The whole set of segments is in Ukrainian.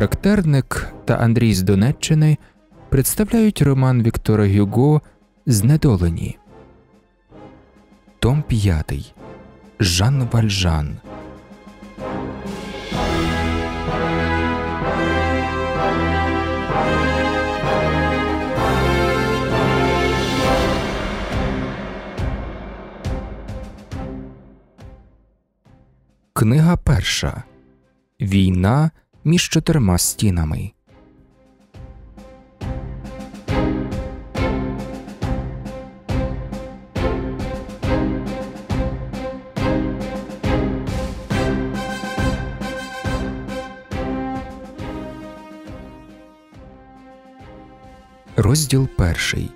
характерник та Андрій з Донеччини представляють роман Віктора Гюго Знедолені. Том 5. Жан Вальжан. Книга перша Війна між чотирма стінами. Розділ перший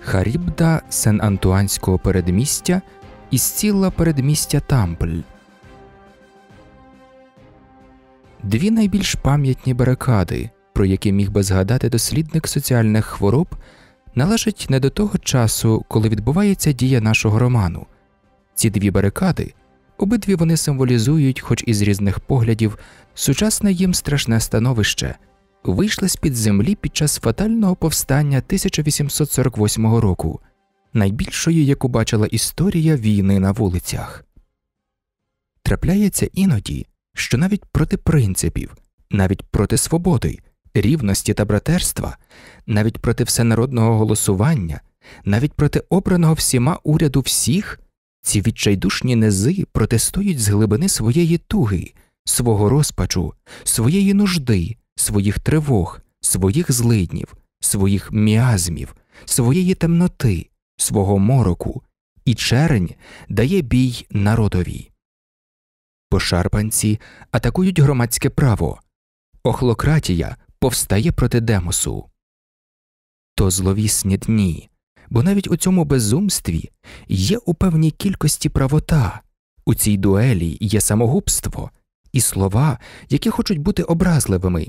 Харібда Сен Антуанського передмістя і з передмістя Тампль. дві найбільш пам'ятні барикади, про які міг би згадати дослідник соціальних хвороб, належать не до того часу, коли відбувається дія нашого роману. Ці дві барикади, обидві вони символізують, хоч і з різних поглядів, сучасне їм страшне становище, вийшли з під землі під час фатального повстання 1848 року, найбільшої, яку бачила історія війни на вулицях. Трапляється іноді, що навіть проти принципів, навіть проти свободи, рівності та братерства, навіть проти всенародного голосування, навіть проти обраного всіма уряду всіх, ці відчайдушні низи протестують з глибини своєї туги, свого розпачу, своєї нужди, своїх тривог, своїх злиднів, своїх міазмів, своєї темноти, свого мороку, і черень дає бій народові пошарпанці атакують громадське право, охлократія повстає проти демосу. То зловісні дні, бо навіть у цьому безумстві є у певній кількості правота, у цій дуелі є самогубство і слова, які хочуть бути образливими.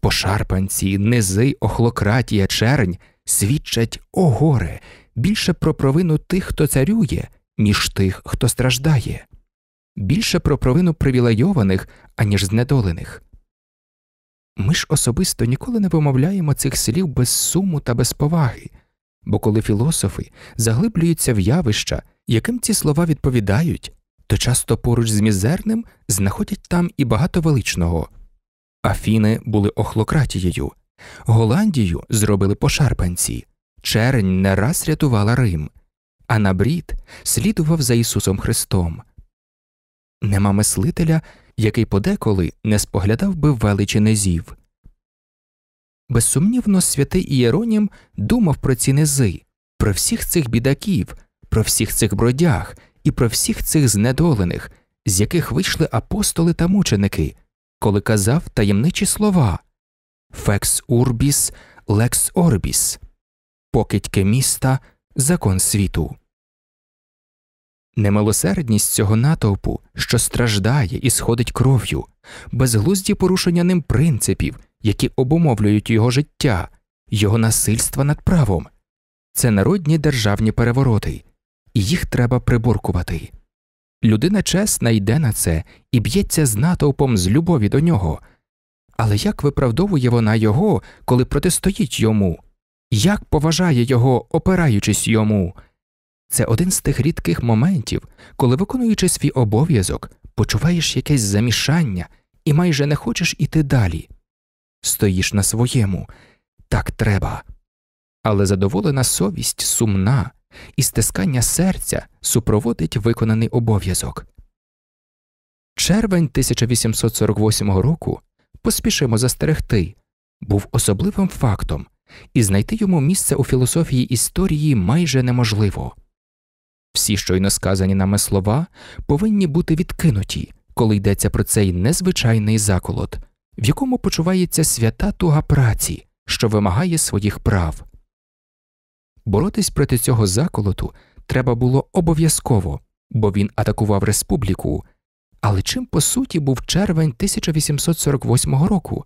Пошарпанці, низи, охлократія, чернь свідчать о горе більше про провину тих, хто царює, ніж тих, хто страждає більше про провину привілейованих, аніж знедолених. Ми ж особисто ніколи не вимовляємо цих слів без суму та без поваги, бо коли філософи заглиблюються в явища, яким ці слова відповідають, то часто поруч з мізерним знаходять там і багато величного. Афіни були охлократією, Голландію зробили пошарпанці, Черень не раз рятувала Рим, а на брід слідував за Ісусом Христом нема мислителя, який подеколи не споглядав би величі низів. Безсумнівно, святий Ієронім думав про ці низи, про всіх цих бідаків, про всіх цих бродяг і про всіх цих знедолених, з яких вийшли апостоли та мученики, коли казав таємничі слова Фекс урбіс, лекс орбіс, покидьки міста, закон світу. Немилосердність цього натовпу, що страждає і сходить кров'ю, безглузді порушення ним принципів, які обумовлюють його життя, його насильства над правом, це народні державні перевороти, і їх треба приборкувати. Людина чесна йде на це і б'ється з натовпом з любові до нього. Але як виправдовує вона його, коли протистоїть йому? Як поважає його, опираючись йому? Це один з тих рідких моментів, коли, виконуючи свій обов'язок, почуваєш якесь замішання і майже не хочеш іти далі. Стоїш на своєму, так треба. Але задоволена совість сумна, і стискання серця супроводить виконаний обов'язок. Червень 1848 року поспішимо застерегти, був особливим фактом, і знайти йому місце у філософії історії майже неможливо. Всі щойно сказані нами слова повинні бути відкинуті, коли йдеться про цей незвичайний заколот, в якому почувається свята туга праці, що вимагає своїх прав. Боротись проти цього заколоту треба було обов'язково, бо він атакував республіку. Але чим по суті був червень 1848 року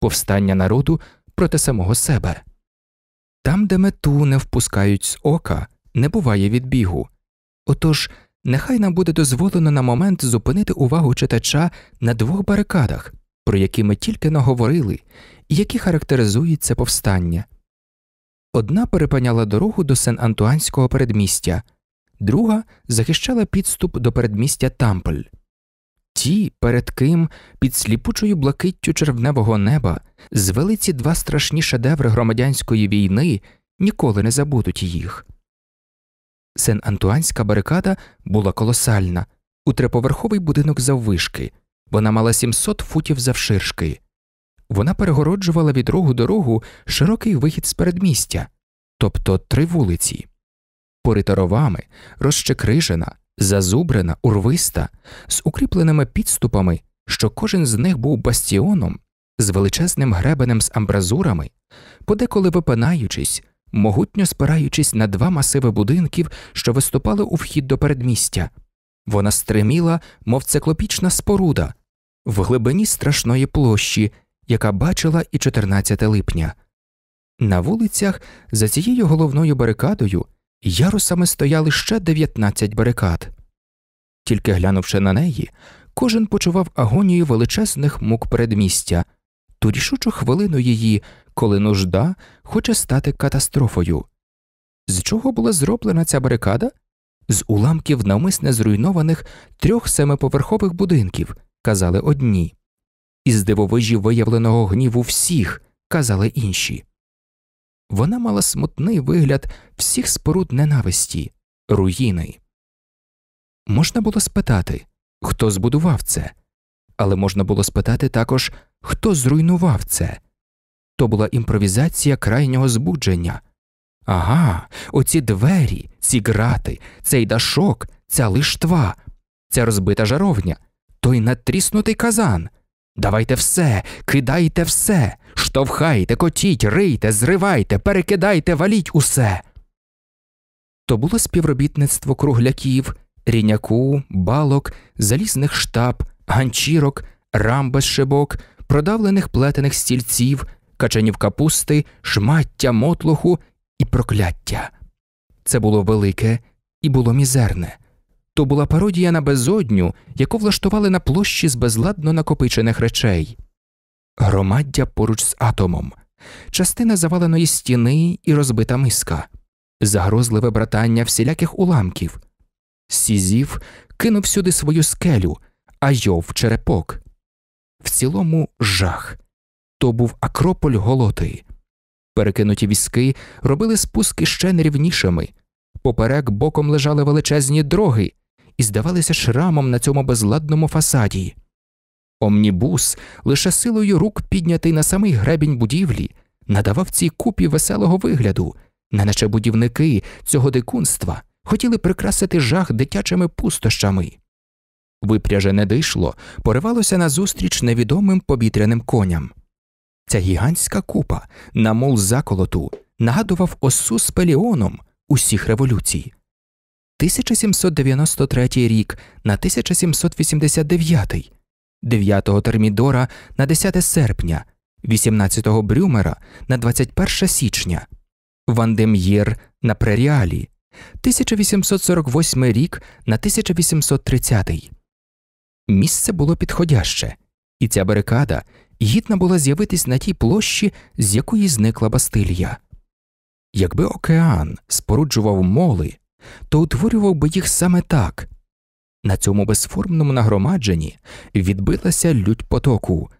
повстання народу проти самого себе? Там, де мету не впускають з ока, не буває відбігу. Отож, нехай нам буде дозволено на момент зупинити увагу читача на двох барикадах, про які ми тільки наговорили, і які характеризують це повстання. Одна перепиняла дорогу до сен антуанського передмістя, друга захищала підступ до передмістя Тампль. Ті, перед ким під сліпучою блакиттю червневого неба звели ці два страшні шедеври громадянської війни, ніколи не забудуть їх. Сен-Антуанська барикада була колосальна, у триповерховий будинок заввишки, вона мала 700 футів завширшки. Вона перегороджувала від рогу до рогу широкий вихід з передмістя, тобто три вулиці. Порита ровами, розчекрижена, зазубрена, урвиста, з укріпленими підступами, що кожен з них був бастіоном, з величезним гребенем з амбразурами, подеколи випинаючись, могутньо спираючись на два масиви будинків, що виступали у вхід до передмістя. Вона стриміла, мов циклопічна споруда, в глибині страшної площі, яка бачила і 14 липня. На вулицях за цією головною барикадою ярусами стояли ще 19 барикад. Тільки глянувши на неї, кожен почував агонію величезних мук передмістя ту рішучу хвилину її, коли нужда хоче стати катастрофою. З чого була зроблена ця барикада? З уламків навмисне зруйнованих трьох семиповерхових будинків, казали одні, із дивовижі виявленого гніву всіх, казали інші. Вона мала смутний вигляд всіх споруд ненависті, руїни. Можна було спитати, хто збудував це, але можна було спитати також, хто зруйнував це. То була імпровізація крайнього збудження. Ага, оці двері, ці грати, цей дашок, ця лиштва, ця розбита жаровня, той натріснутий казан. Давайте все, кидайте все, штовхайте, котіть, рийте, зривайте, перекидайте, валіть усе. То було співробітництво кругляків, ріняку, балок, залізних штаб, ганчірок, рам без шибок, продавлених плетених стільців, каченів капусти, шмаття мотлуху і прокляття. Це було велике і було мізерне. То була пародія на безодню, яку влаштували на площі з безладно накопичених речей, громаддя поруч з атомом, частина заваленої стіни і розбита миска, загрозливе братання всіляких уламків. Сізів кинув сюди свою скелю, Айов черепок. В цілому жах. То був Акрополь голоти. Перекинуті візки робили спуски ще нерівнішими, поперек боком лежали величезні дроги і здавалися шрамом на цьому безладному фасаді. Омнібус, лише силою рук піднятий на самий гребінь будівлі, надавав цій купі веселого вигляду, не наче будівники цього дикунства хотіли прикрасити жах дитячими пустощами випряжене дишло поривалося назустріч невідомим повітряним коням. Ця гігантська купа, на мол заколоту, нагадував осу з пеліоном усіх революцій. 1793 рік на 1789, 9 Термідора на 10 серпня, 18 Брюмера на 21 січня, Вандем'єр на Преріалі, 1848 рік на 1830 Місце було підходяще, і ця барикада гідна була з'явитись на тій площі, з якої зникла Бастилія. Якби океан споруджував моли, то утворював би їх саме так. На цьому безформному нагромадженні відбилася лють потоку.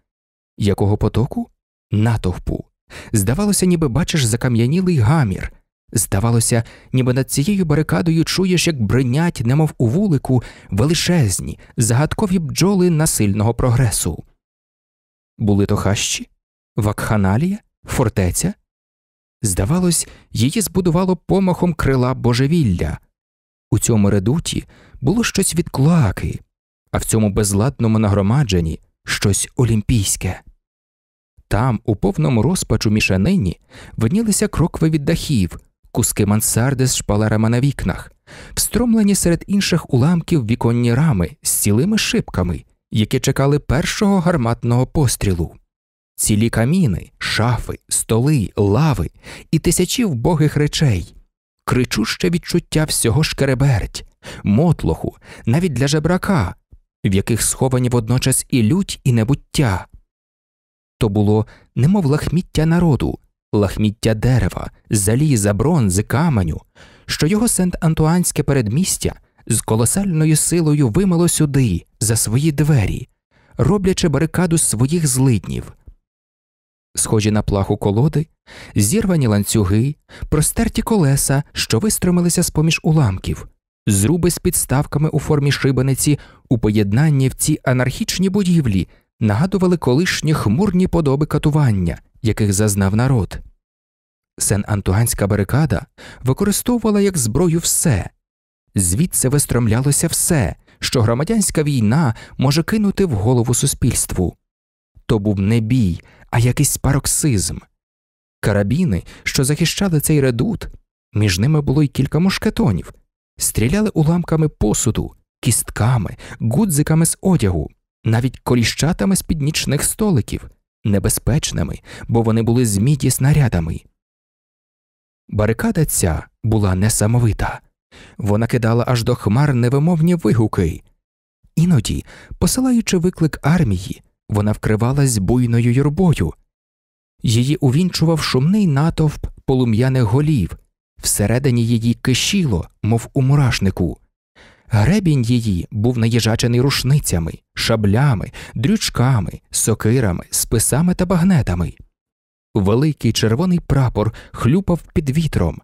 Якого потоку? Натовпу. Здавалося, ніби бачиш закам'янілий гамір, Здавалося, ніби над цією барикадою чуєш, як бринять, немов у вулику, величезні, загадкові бджоли насильного прогресу. Були то хащі, вакханалія, фортеця. Здавалось, її збудувало помахом крила божевілля. У цьому редуті було щось від клоаки, а в цьому безладному нагромадженні щось олімпійське. Там, у повному розпачу мішанині, виднілися крокви від дахів, куски мансарди з шпалерами на вікнах, встромлені серед інших уламків віконні рами з цілими шибками, які чекали першого гарматного пострілу. Цілі каміни, шафи, столи, лави і тисячі вбогих речей, кричуще відчуття всього шкереберть, мотлоху, навіть для жебрака, в яких сховані водночас і лють, і небуття. То було немов лахміття народу, лахміття дерева, заліза, бронзи, каменю, що його сент-антуанське передмістя з колосальною силою вимило сюди, за свої двері, роблячи барикаду своїх злиднів. Схожі на плаху колоди, зірвані ланцюги, простерті колеса, що вистромилися з поміж уламків, зруби з підставками у формі шибениці у поєднанні в ці анархічні будівлі нагадували колишні хмурні подоби катування, яких зазнав народ. Сен-Антуанська барикада використовувала як зброю все, звідси вистромлялося все, що громадянська війна може кинути в голову суспільству. То був не бій, а якийсь пароксизм. Карабіни, що захищали цей редут, між ними було й кілька мушкетонів, стріляли уламками посуду, кістками, гудзиками з одягу, навіть коліщатами з під нічних столиків небезпечними, бо вони були зміті снарядами. Барикада ця була несамовита вона кидала аж до хмар невимовні вигуки. Іноді, посилаючи виклик армії, вона вкривалась буйною юрбою, її увінчував шумний натовп полум'яних голів, всередині її кишіло, мов у мурашнику. Гребінь її був наїжачений рушницями, шаблями, дрючками, сокирами, списами та багнетами. Великий червоний прапор хлюпав під вітром.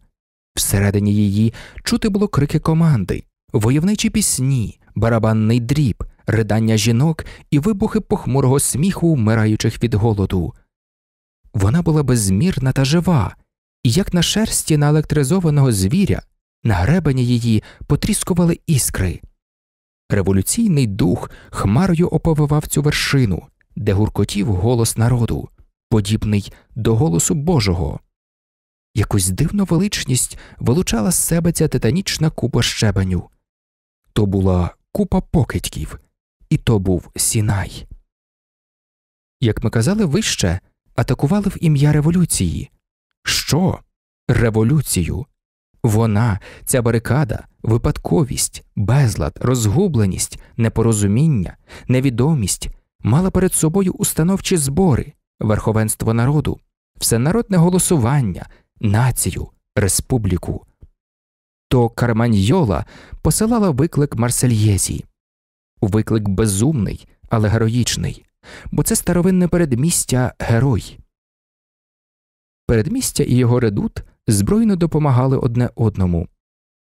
Всередині її чути було крики команди, войовничі пісні, барабанний дріб, ридання жінок і вибухи похмурого сміху, вмираючих від голоду. Вона була безмірна та жива, і як на шерсті наелектризованого звіря на гребені її потріскували іскри. Революційний дух хмарою оповивав цю вершину, де гуркотів голос народу, подібний до голосу Божого. Якусь дивну величність вилучала з себе ця титанічна купа щебеню. То була купа покидьків, і то був Сінай. Як ми казали вище, атакували в ім'я революції. Що? Революцію, вона, ця барикада, випадковість, безлад, розгубленість, непорозуміння, невідомість мала перед собою установчі збори, верховенство народу, всенародне голосування, націю, республіку. То Карманьйола посилала виклик Марсельєзі виклик безумний, але героїчний, бо це старовинне передмістя герой. Передмістя і його редут збройно допомагали одне одному.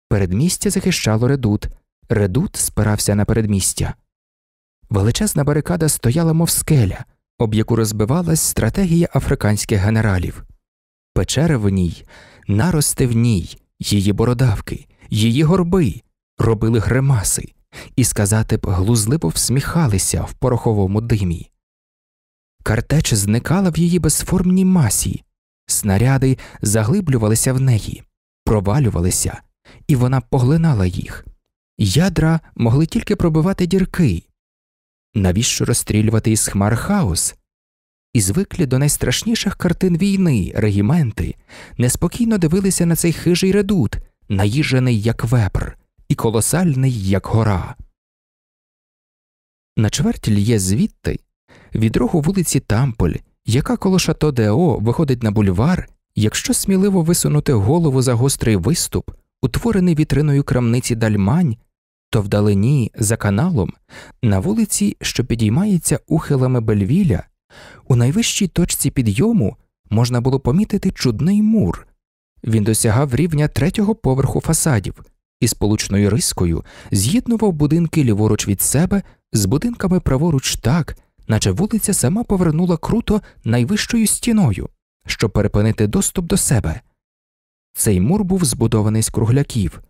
Передмістя захищало редут, редут спирався на передмістя. Величезна барикада стояла, мов скеля, об яку розбивалась стратегія африканських генералів. печера в ній, нарости в ній, її бородавки, її горби робили гримаси, і сказати б, глузливо всміхалися в пороховому димі. Картеч зникала в її безформній масі, Снаряди заглиблювалися в неї, провалювалися, і вона поглинала їх. Ядра могли тільки пробивати дірки. Навіщо розстрілювати із хмар хаос? І звикли до найстрашніших картин війни регіменти неспокійно дивилися на цей хижий редут, наїжений як вепр, і колосальний, як гора. На чверть л'є звідти від рогу вулиці Тамполь яка коло Шато Део виходить на бульвар, якщо сміливо висунути голову за гострий виступ, утворений вітриною крамниці дальмань, то вдалині за каналом, на вулиці, що підіймається ухилами бельвіля, у найвищій точці підйому можна було помітити чудний мур. Він досягав рівня третього поверху фасадів і сполучною рискою з'єднував будинки ліворуч від себе з будинками праворуч так наче вулиця сама повернула круто найвищою стіною, щоб перепинити доступ до себе. Цей мур був збудований з кругляків.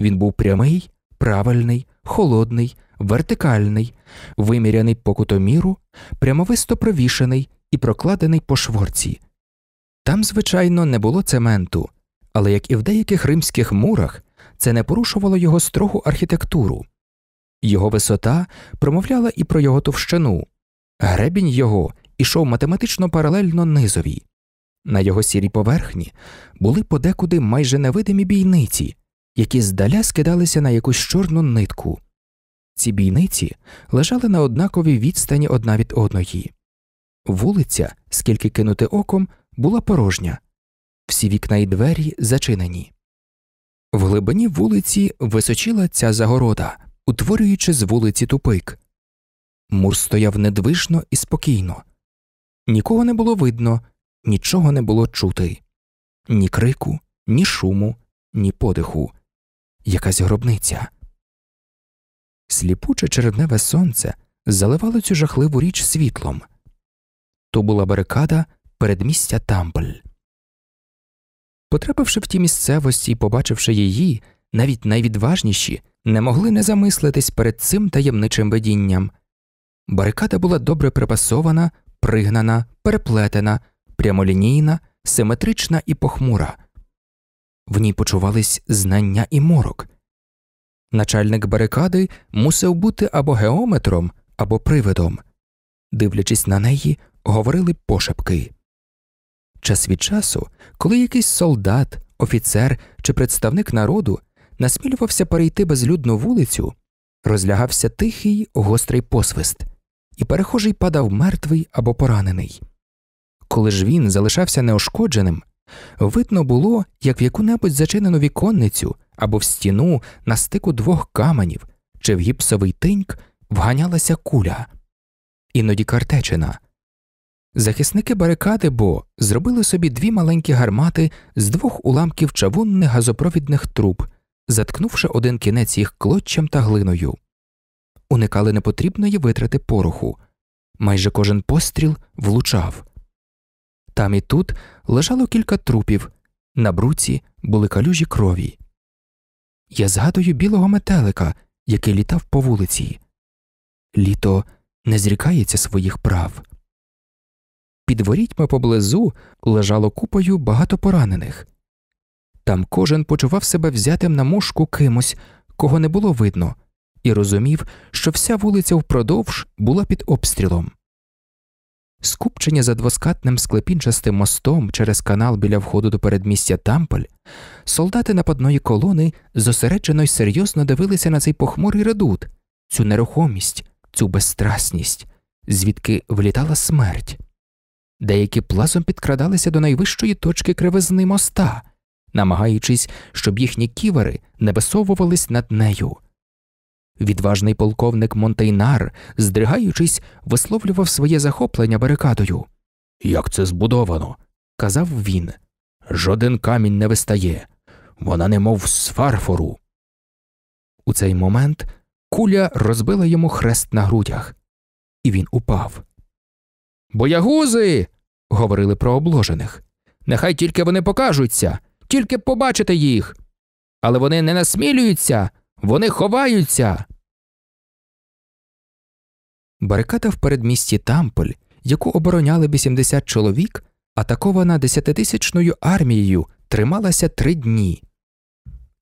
Він був прямий, правильний, холодний, вертикальний, виміряний по кутоміру, прямовисто провішений і прокладений по шворці. Там, звичайно, не було цементу, але як і в деяких римських мурах, це не порушувало його строгу архітектуру. Його висота промовляла і про його товщину, Гребінь його ішов математично паралельно низові. На його сірій поверхні були подекуди майже невидимі бійниці, які здаля скидалися на якусь чорну нитку. Ці бійниці лежали на однаковій відстані одна від одної. Вулиця, скільки кинути оком, була порожня, всі вікна і двері зачинені. В глибині вулиці височила ця загорода, утворюючи з вулиці тупик, Мур стояв недвижно і спокійно. Нікого не було видно, нічого не було чути, ні крику, ні шуму, ні подиху, якась гробниця. Сліпуче чередневе сонце заливало цю жахливу річ світлом. То була барикада передмістя тамбль. Потрапивши в ті місцевості і побачивши її, навіть найвідважніші не могли не замислитись перед цим таємничим видінням. Барикада була добре припасована, пригнана, переплетена, прямолінійна, симетрична і похмура. В ній почувались знання і морок. Начальник барикади мусив бути або геометром, або привидом. Дивлячись на неї, говорили пошепки. Час від часу, коли якийсь солдат, офіцер чи представник народу насмілювався перейти безлюдну вулицю, розлягався тихий гострий посвист і перехожий падав мертвий або поранений. Коли ж він залишався неошкодженим, видно було, як в яку небудь зачинену віконницю або в стіну на стику двох каменів чи в гіпсовий тиньк вганялася куля, іноді картечина. Захисники барикади бо зробили собі дві маленькі гармати з двох уламків чавунних газопровідних труб, заткнувши один кінець їх клотчем та глиною уникали непотрібної витрати пороху, майже кожен постріл влучав. Там і тут лежало кілька трупів, на бруці були калюжі крові. Я згадую білого метелика, який літав по вулиці. Літо не зрікається своїх прав. Під ворітьми поблизу лежало купою багато поранених. Там кожен почував себе взятим на мушку кимось, кого не було видно, і розумів, що вся вулиця впродовж була під обстрілом. Скупчення за двоскатним склепінчастим мостом через канал біля входу до передмістя Тамполь, солдати нападної колони зосереджено й серйозно дивилися на цей похмурий редут, цю нерухомість, цю безстрасність, звідки влітала смерть. Деякі плазом підкрадалися до найвищої точки кривизни моста, намагаючись, щоб їхні ківери не висовувались над нею, Відважний полковник Монтейнар, здригаючись, висловлював своє захоплення барикадою. Як це збудовано, казав він. Жоден камінь не вистає, вона немов з фарфору. У цей момент куля розбила йому хрест на грудях, і він упав. Боягузи. говорили про обложених. Нехай тільки вони покажуться, тільки побачите їх. Але вони не насмілюються. Вони ховаються. Барикада в передмісті Тамполь, яку обороняли 80 чоловік, атакована десятитисячною армією, трималася три дні.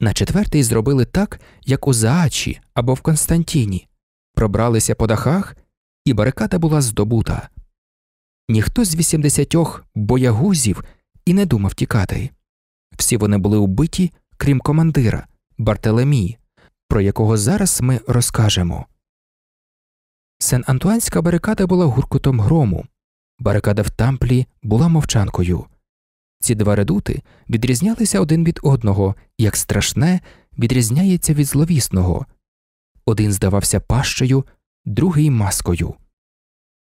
На четвертий зробили так, як у Заачі або в Константіні, пробралися по дахах, і барикада була здобута. Ніхто з 80 боягузів і не думав тікати. Всі вони були убиті, крім командира Бартелемії про якого зараз ми розкажемо. Сен Антуанська барикада була гуркутом грому, барикада в тамплі була мовчанкою. Ці два редути відрізнялися один від одного, як страшне відрізняється від зловісного один здавався пащею, другий маскою.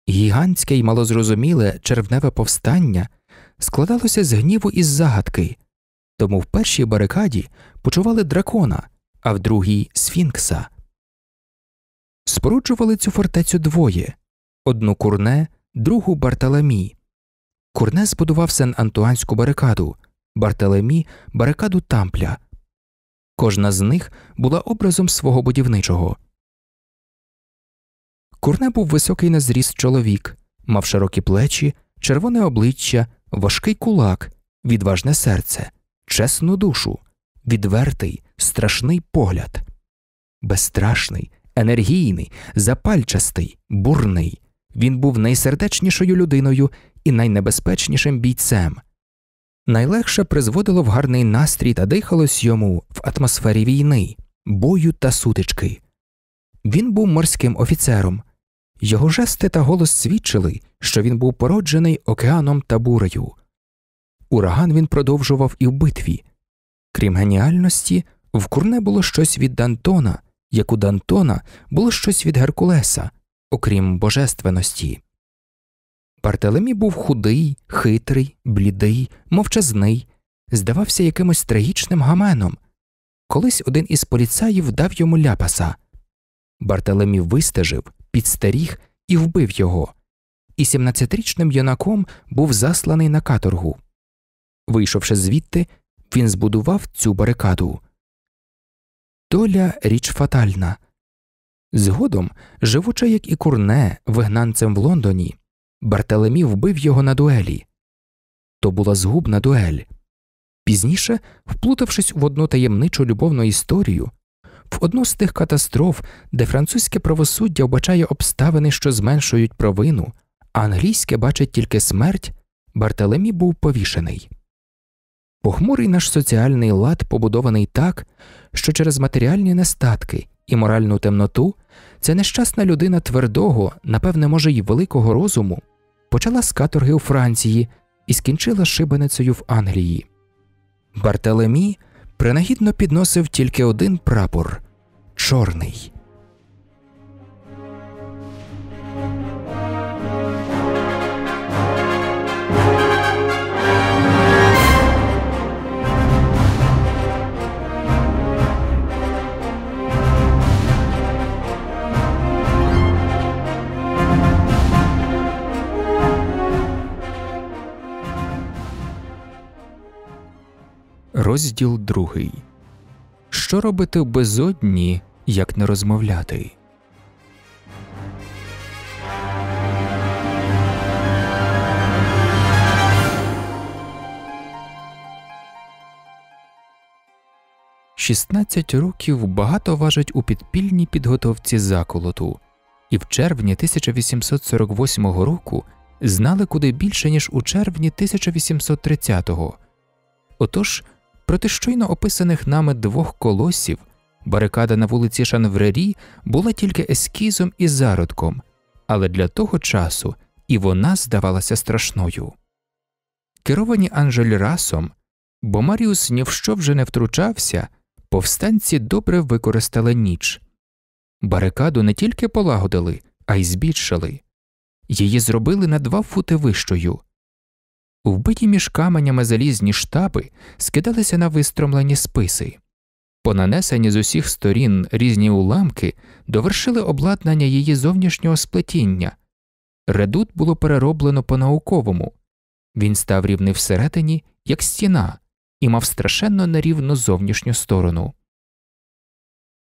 Гігантське й малозрозуміле червневе повстання складалося з гніву і з загадки, тому в першій барикаді почували дракона, а в другій Сфінкса. Споруджували цю фортецю двоє одну курне, другу Барталемі. Курне збудував сен Антуанську барикаду, Барталемі барикаду тампля. Кожна з них була образом свого будівничого. Курне був високий на зріст чоловік, мав широкі плечі, червоне обличчя, важкий кулак, відважне серце, чесну душу, відвертий, страшний погляд, безстрашний, енергійний, запальчастий, бурний. Він був найсердечнішою людиною і найнебезпечнішим бійцем. Найлегше призводило в гарний настрій та дихалось йому в атмосфері війни, бою та сутички. Він був морським офіцером, його жести та голос свідчили, що він був породжений океаном та бурею. Ураган він продовжував і в битві, крім геніальності, в Курне було щось від Дантона, як у Дантона було щось від Геркулеса, окрім божественності. Бартелемі був худий, хитрий, блідий, мовчазний, здавався якимось трагічним гаменом. Колись один із поліцаїв дав йому ляпаса. Бартелемі вистежив, підстеріг і вбив його, і 17 юнаком був засланий на каторгу. Вийшовши звідти, він збудував цю барикаду доля річ фатальна. Згодом, живучи, як і курне, вигнанцем в Лондоні, Бартелемі вбив його на дуелі то була згубна дуель. Пізніше, вплутавшись в одну таємничу любовну історію, в одну з тих катастроф, де французьке правосуддя вбачає обставини, що зменшують провину, а англійське бачить тільки смерть, Бартелемі був повішений. Похмурий наш соціальний лад побудований так, що через матеріальні нестатки і моральну темноту ця нещасна людина твердого, напевне, може, й великого розуму, почала з каторги у Франції і скінчила шибеницею в Англії. Бартелемі принагідно підносив тільки один прапор чорний. Розділ другий. Що робити в безодні, як не розмовляти? Шістнадцять років багато важить у підпільній підготовці заколоту, і в червні 1848 року знали куди більше, ніж у червні 1830-го. Отож Проти щойно описаних нами двох колосів барикада на вулиці Шанврері була тільки ескізом і зародком, але для того часу і вона здавалася страшною. Керовані Анжель Расом, бо Маріус ні в що вже не втручався, повстанці добре використали ніч. Барикаду не тільки полагодили, а й збільшили, її зробили на два фути вищою. Вбиті між каменями залізні штаби скидалися на вистромлені списи. Понанесені з усіх сторін різні уламки довершили обладнання її зовнішнього сплетіння. Редут було перероблено по науковому він став рівний всередині, як стіна, і мав страшенно нерівну зовнішню сторону.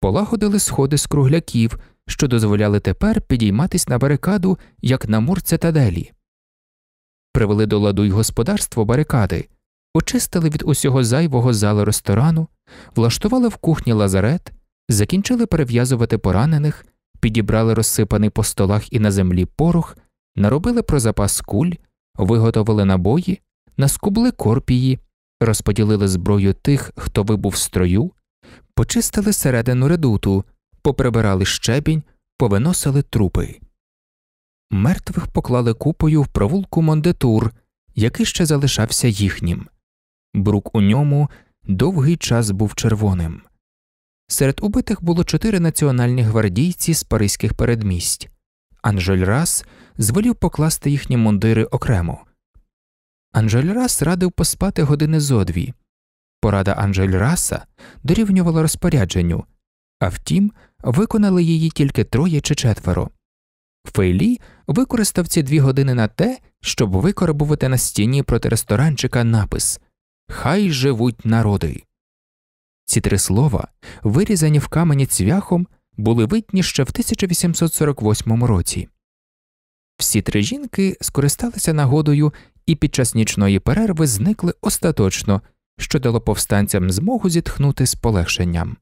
Полагодили сходи з кругляків, що дозволяли тепер підійматись на барикаду як на мурця та делі привели до ладу й господарство барикади, очистили від усього зайвого зали ресторану, влаштували в кухні лазарет, закінчили перев'язувати поранених, підібрали розсипаний по столах і на землі порох, наробили про запас куль, виготовили набої, наскубли корпії, розподілили зброю тих, хто вибув з строю, почистили середину редуту, поприбирали щебінь, повиносили трупи. Мертвих поклали купою в провулку Мондетур, який ще залишався їхнім. Брук у ньому довгий час був червоним. Серед убитих було чотири національні гвардійці з паризьких передмість. Анжель Рас звелів покласти їхні мундири окремо. Анжель Рас радив поспати години зо дві, Порада Анжель Раса дорівнювала розпорядженню, а втім, виконали її тільки троє чи четверо. Фейлі використав ці дві години на те, щоб викоробувати на стіні проти ресторанчика напис Хай живуть народи. Ці три слова, вирізані в камені цвяхом, були видні ще в 1848 році. Всі три жінки скористалися нагодою і під час нічної перерви зникли остаточно, що дало повстанцям змогу зітхнути з полегшенням.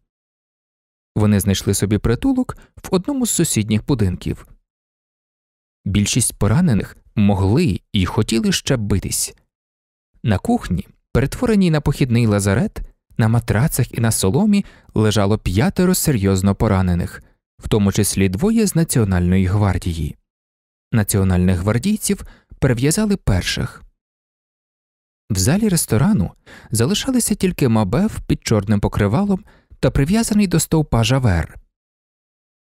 Вони знайшли собі притулок в одному з сусідніх будинків. Більшість поранених могли і хотіли ще битись. На кухні, перетвореній на похідний лазарет, на матрацах і на соломі лежало п'ятеро серйозно поранених, в тому числі двоє з Національної гвардії. Національних гвардійців перев'язали перших. В залі ресторану залишалися тільки мабев під чорним покривалом та прив'язаний до стовпа жавер.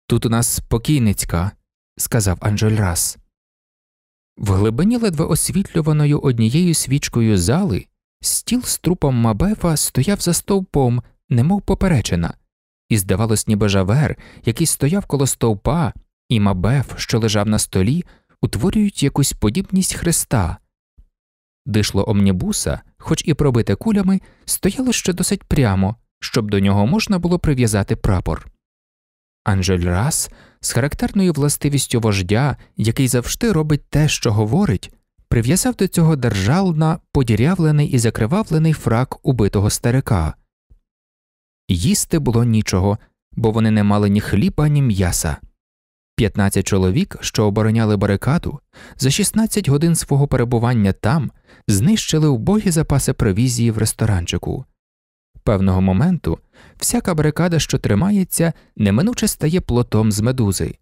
Тут у нас спокійницька, сказав Анжель Рас. В глибині ледве освітлюваною однією свічкою зали стіл з трупом Мабефа стояв за стовпом, немов поперечина, і, здавалось, ніби жавер, який стояв коло стовпа, і Мабеф, що лежав на столі, утворюють якусь подібність хреста. Дишло омнібуса, хоч і пробите кулями, стояло ще досить прямо, щоб до нього можна було прив'язати прапор. Анжель Рас з характерною властивістю вождя, який завжди робить те, що говорить, прив'язав до цього державна подірявлений і закривавлений фрак убитого старика. Їсти було нічого, бо вони не мали ні хліба, ні м'яса. П'ятнадцять чоловік, що обороняли барикаду, за шістнадцять годин свого перебування там знищили убогі запаси провізії в ресторанчику. Певного моменту всяка барикада, що тримається, неминуче стає плотом з медузи.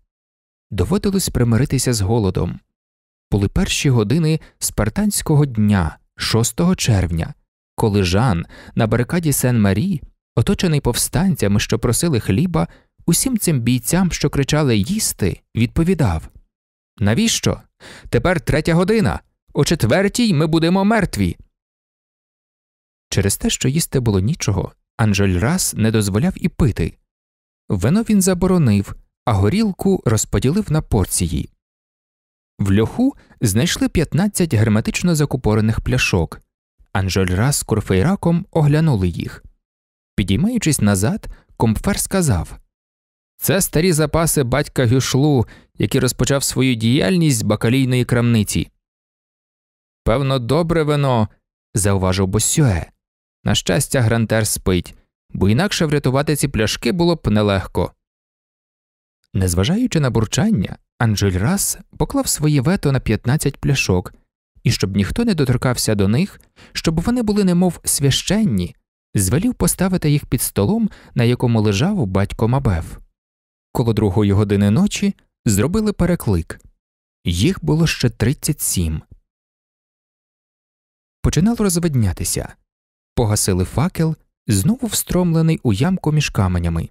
Доводилось примиритися з голодом. Були перші години спартанського дня, 6 червня, коли Жан на барикаді Сен Марі, оточений повстанцями, що просили хліба, усім цим бійцям, що кричали їсти, відповідав Навіщо? Тепер третя година. О четвертій ми будемо мертві. Через те, що їсти було нічого, Анжольрас не дозволяв і пити. Вино він заборонив, а горілку розподілив на порції. В льоху знайшли 15 герметично закупорених пляшок. Анжольрас з курфейраком оглянули їх. Підіймаючись назад, Комфер сказав Це старі запаси батька Гюшлу, який розпочав свою діяльність з бакалійної крамниці. Певно, добре вино, зауважив Босюе. На щастя, Грантер спить, бо інакше врятувати ці пляшки було б нелегко. Незважаючи на бурчання, Анжель Рас поклав своє вето на 15 пляшок, і щоб ніхто не доторкався до них, щоб вони були немов священні, звелів поставити їх під столом, на якому лежав батько Мабев. Коло другої години ночі зробили переклик. Їх було ще 37. Починало розвиднятися, погасили факел, знову встромлений у ямку між каменями.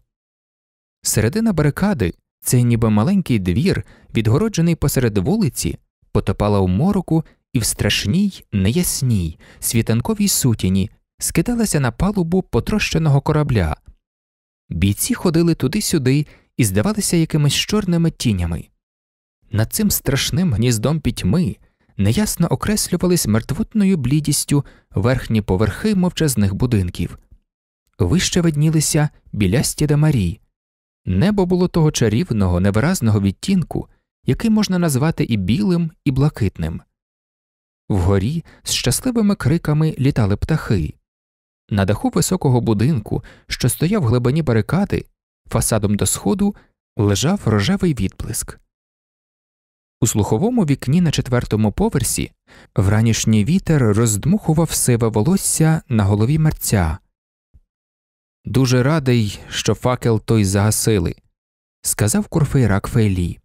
Середина барикади це ніби маленький двір, відгороджений посеред вулиці, потопала у мороку і в страшній, неясній, світанковій сутіні скидалася на палубу потрощеного корабля. Бійці ходили туди-сюди і здавалися якимись чорними тінями. Над цим страшним гніздом пітьми неясно окреслювались мертвотною блідістю верхні поверхи мовчазних будинків. Вище виднілися білясті дамарі. Небо було того чарівного, невиразного відтінку, який можна назвати і білим, і блакитним. Вгорі з щасливими криками літали птахи. На даху високого будинку, що стояв в глибині барикади, фасадом до сходу лежав рожевий відблиск. У слуховому вікні на четвертому поверсі вранішній вітер роздмухував сиве волосся на голові мерця. Дуже радий, що факел той загасили, сказав курфейрак Фейлі.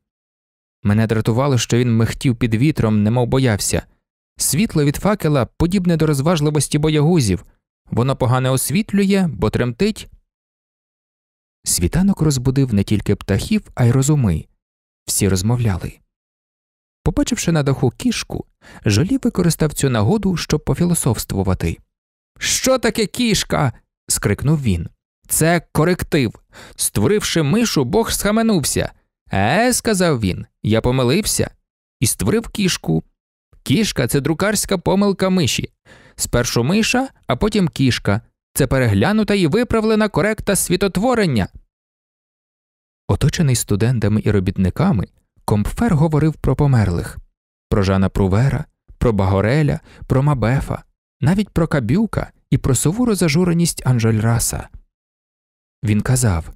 Мене дратувало, що він михтів під вітром, немов боявся. Світло від факела подібне до розважливості боягузів, воно погано освітлює, бо тремтить. Світанок розбудив не тільки птахів, а й розуми. Всі розмовляли. Побачивши на даху кішку, жолі використав цю нагоду, щоб пофілософствувати. Що таке кішка? скрикнув він. Це коректив. Створивши мишу, Бог схаменувся. Е, сказав він, я помилився і створив кішку. Кішка це друкарська помилка миші. Спершу миша, а потім кішка. Це переглянута і виправлена коректа світотворення. Оточений студентами і робітниками, Компфер говорив про померлих, про Жана Прувера, про Багореля, про Мабефа, навіть про Кабюка і про сувору зажуреність Анжельраса. Він казав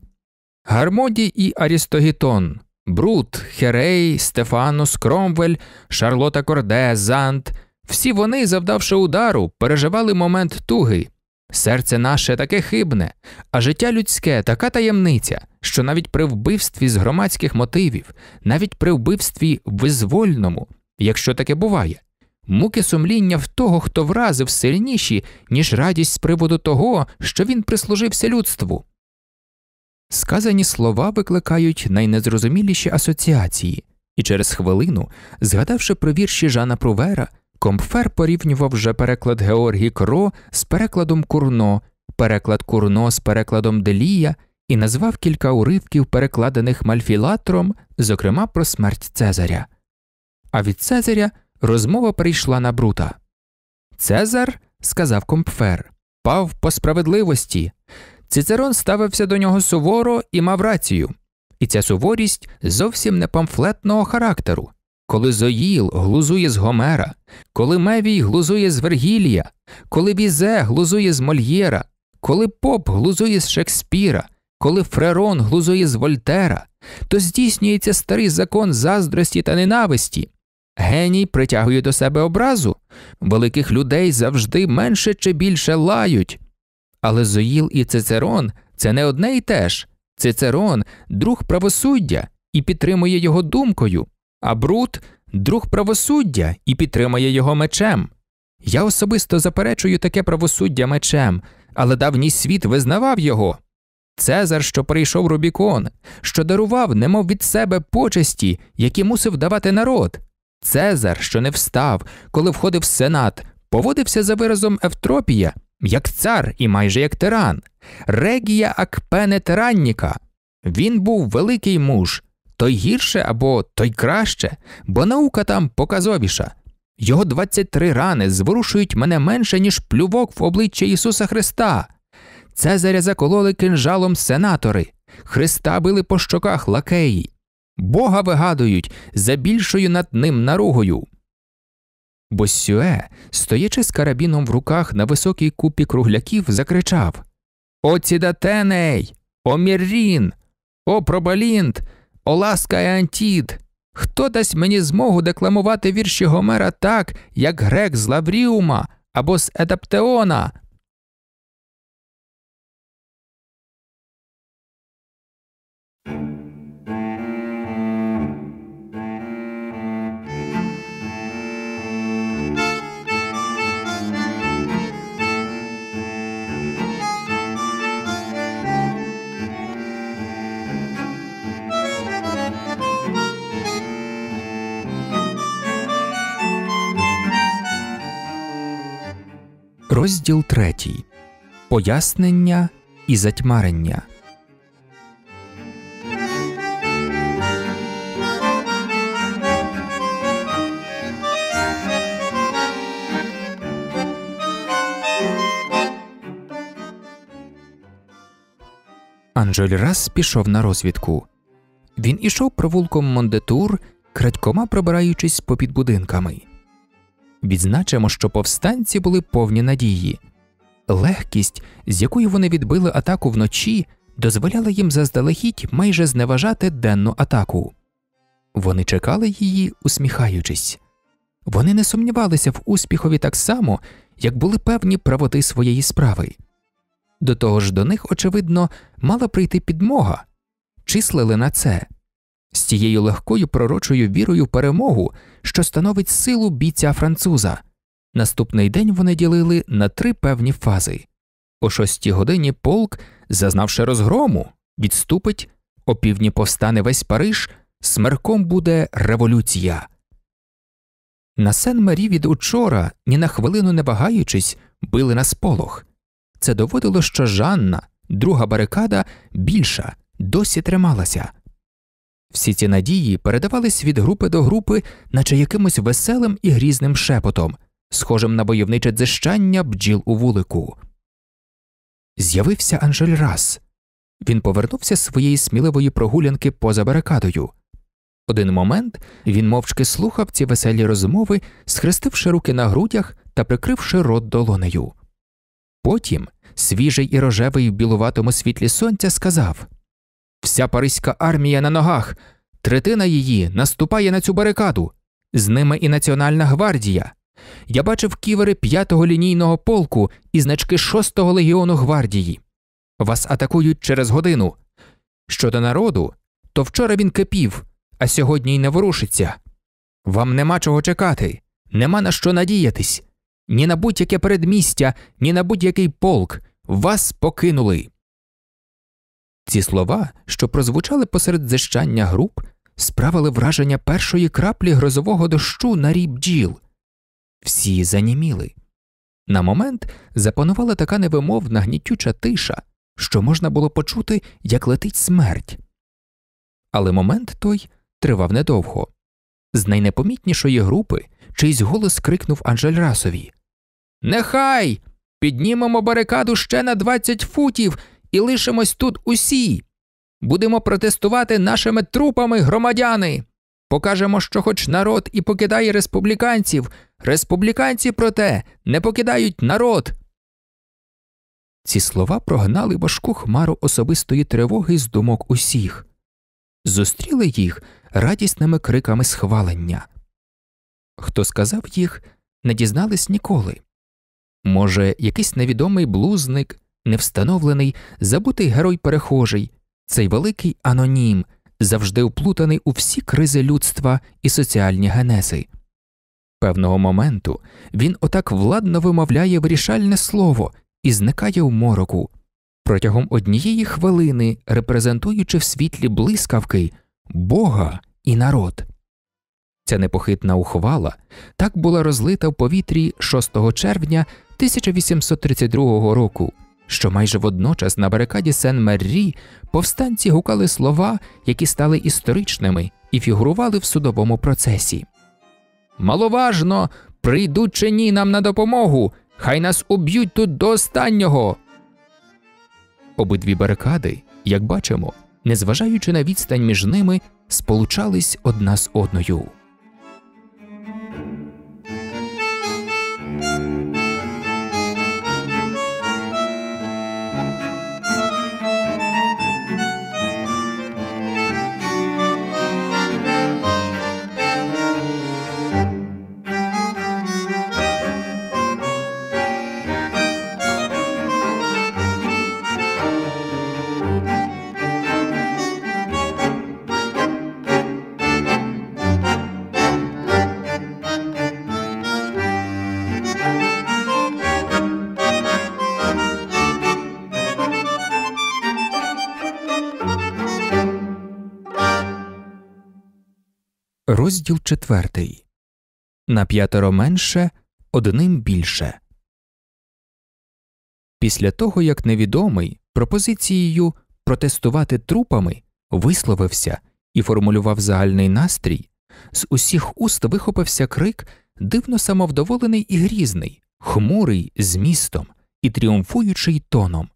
Гармодій і Арістогітон, Брут, Херей, Стефанус, Кромвель, Шарлота Корде, Зант. Всі вони, завдавши удару, переживали момент туги, Серце наше таке хибне, а життя людське така таємниця, що навіть при вбивстві з громадських мотивів, навіть при вбивстві визвольному, якщо таке буває, муки сумління в того, хто вразив сильніші, ніж радість з приводу того, що він прислужився людству. Сказані слова викликають найнезрозуміліші асоціації, і через хвилину, згадавши про вірші Жана Прувера, Комфер порівнював вже переклад Георгі Кро з перекладом Курно, переклад Курно з перекладом Делія і назвав кілька уривків, перекладених Мальфілатром, зокрема про смерть Цезаря. А від Цезаря розмова перейшла на брута. Цезар, сказав Компфер, пав по справедливості. Цицерон ставився до нього суворо і мав рацію, і ця суворість зовсім не памфлетного характеру коли Зоїл глузує з Гомера, коли Мевій глузує з Вергілія, коли Бізе глузує з Мольєра, коли Поп глузує з Шекспіра, коли Фрерон глузує з Вольтера, то здійснюється старий закон заздрості та ненависті. Геній притягує до себе образу, великих людей завжди менше чи більше лають. Але Зоїл і Цицерон це не одне й те ж. Цицерон друг правосуддя і підтримує його думкою а Брут друг правосуддя і підтримує його мечем. Я особисто заперечую таке правосуддя мечем, але давній світ визнавав його. Цезар, що прийшов Рубікон, що дарував, немов від себе почесті, які мусив давати народ. Цезар, що не встав, коли входив в сенат, поводився за виразом Евтропія, як цар і майже як тиран, регія Акпене Тиранніка. Він був великий муж, той гірше або той краще, бо наука там показовіша. Його 23 рани зворушують мене менше, ніж плювок в обличчя Ісуса Христа. Цезаря закололи кинжалом сенатори, Христа били по щоках лакеї, Бога вигадують за більшою над ним наругою. Боссюе, стоячи з карабіном в руках на високій купі кругляків, закричав О Цідатеней! О Міррін! О Пробалінт! Оласка і Антід. Хто дасть мені змогу декламувати вірші Гомера так, як грек з Лавріума або з Едаптеона, Розділ 3. Пояснення і затьмарення. Анжель раз пішов на розвідку. Він ішов провулком Мондетур, крадькома пробираючись попід будинками. Відзначимо, що повстанці були повні надії. Легкість, з якою вони відбили атаку вночі, дозволяла їм заздалегідь майже зневажати денну атаку. Вони чекали її, усміхаючись. Вони не сумнівалися в успіхові так само, як були певні правоти своєї справи. До того ж, до них, очевидно, мала прийти підмога, числили на це з тією легкою пророчою вірою в перемогу, що становить силу бійця француза. Наступний день вони ділили на три певні фази. О шостій годині полк, зазнавши розгрому, відступить, о півдні повстане весь Париж, смерком буде революція. На сен мері від учора, ні на хвилину не вагаючись, били на сполох. Це доводило, що Жанна, друга барикада, більша, досі трималася. Всі ці надії передавались від групи до групи, наче якимось веселим і грізним шепотом, схожим на бойовниче дзищання бджіл у вулику. З'явився Анжель Рас. Він повернувся з своєї сміливої прогулянки поза барикадою. Один момент він мовчки слухав ці веселі розмови, схрестивши руки на грудях та прикривши рот долонею. Потім свіжий і рожевий в білуватому світлі сонця сказав Вся паризька армія на ногах, третина її наступає на цю барикаду, з ними і Національна гвардія. Я бачив ківери 5-го лінійного полку і значки 6-го легіону гвардії. Вас атакують через годину. Щодо народу, то вчора він кипів, а сьогодні й не ворушиться. Вам нема чого чекати, нема на що надіятись. Ні на будь-яке передмістя, ні на будь-який полк вас покинули. Ці слова, що прозвучали посеред зищання груп, справили враження першої краплі грозового дощу на рій бджіл. Всі заніміли. На момент запанувала така невимовна гнітюча тиша, що можна було почути, як летить смерть. Але момент той тривав недовго. З найнепомітнішої групи чийсь голос крикнув Анжельрасові Нехай піднімемо барикаду ще на двадцять футів і лишимось тут усі. Будемо протестувати нашими трупами, громадяни. Покажемо, що хоч народ і покидає республіканців, республіканці, проте, не покидають народ. Ці слова прогнали важку хмару особистої тривоги з думок усіх, зустріли їх радісними криками схвалення. Хто сказав їх, не дізнались ніколи. Може, якийсь невідомий блузник невстановлений, забутий герой перехожий, цей великий анонім, завжди вплутаний у всі кризи людства і соціальні генези. Певного моменту він отак владно вимовляє вирішальне слово і зникає в мороку. Протягом однієї хвилини, репрезентуючи в світлі блискавки Бога і народ. Ця непохитна ухвала так була розлита в повітрі 6 червня 1832 року що майже водночас на барикаді Сен Меррі повстанці гукали слова, які стали історичними і фігурували в судовому процесі. Маловажно, прийдуть чи ні нам на допомогу, хай нас уб'ють тут до останнього. Обидві барикади, як бачимо, незважаючи на відстань між ними, сполучались одна з одною. Розділ четвертий на п'ятеро менше, одним більше. Після того як невідомий пропозицією протестувати трупами висловився і формулював загальний настрій, з усіх уст вихопився крик, дивно самовдоволений і грізний, хмурий змістом і тріумфуючий тоном.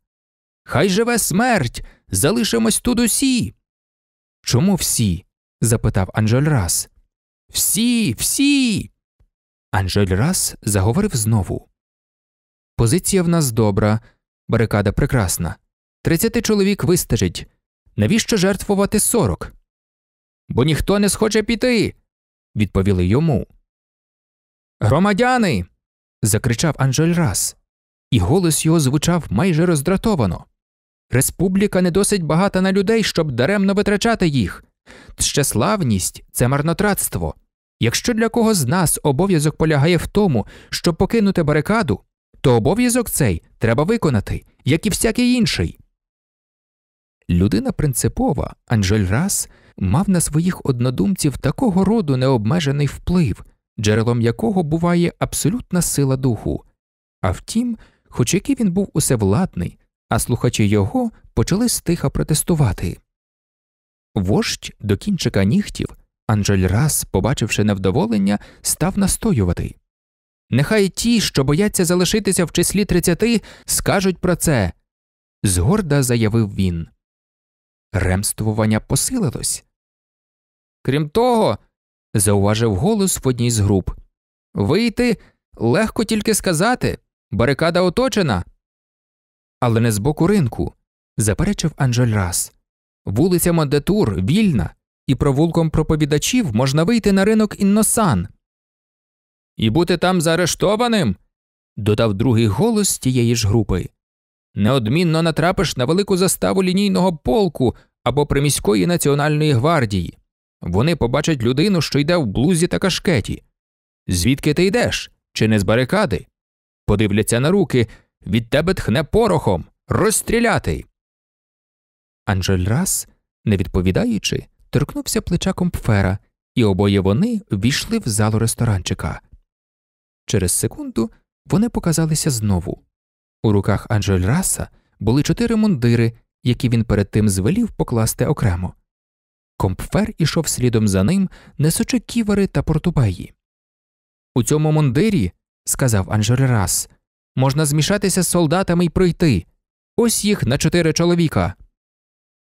Хай живе смерть! Залишимось тут усі. Чому всі? запитав Рас. Всі, всі. Анжель раз заговорив знову. Позиція в нас добра, барикада прекрасна. Тридцяти чоловік вистежить. Навіщо жертвувати сорок? Бо ніхто не схоче піти, відповіли йому. Громадяни. закричав Анжель раз, і голос його звучав майже роздратовано. Республіка не досить багата на людей, щоб даремно витрачати їх. Тщеславність це марнотратство. Якщо для кого з нас обов'язок полягає в тому, щоб покинути барикаду, то обов'язок цей треба виконати, як і всякий інший. Людина принципова Анжель Рас мав на своїх однодумців такого роду необмежений вплив, джерелом якого буває абсолютна сила духу. А втім, хоч який він був усевладний, а слухачі його почали стиха протестувати. Вождь до кінчика нігтів, Анжель раз, побачивши невдоволення, став настоювати. Нехай ті, що бояться залишитися в числі тридцяти, скажуть про це, згорда заявив він. Ремствування посилилось. Крім того, зауважив голос в одній з груп. Вийти легко тільки сказати. Барикада оточена. Але не з боку ринку, заперечив Анжель раз. Вулиця Мандатур вільна, і провулком проповідачів можна вийти на ринок Інносан. І бути там заарештованим. додав другий голос тієї ж групи. Неодмінно натрапиш на велику заставу лінійного полку або приміської національної гвардії. Вони побачать людину, що йде в блузі та кашкеті. Звідки ти йдеш? Чи не з барикади? Подивляться на руки, від тебе тхне порохом розстріляти. Анжель раз, не відповідаючи, торкнувся плеча компфера, і обоє вони війшли в залу ресторанчика. Через секунду вони показалися знову. У руках Анжель Раса були чотири мундири, які він перед тим звелів покласти окремо. Компфер ішов слідом за ним, несучи ківери та портубеї. У цьому мундирі, сказав Анжель Рас, можна змішатися з солдатами й пройти. Ось їх на чотири чоловіка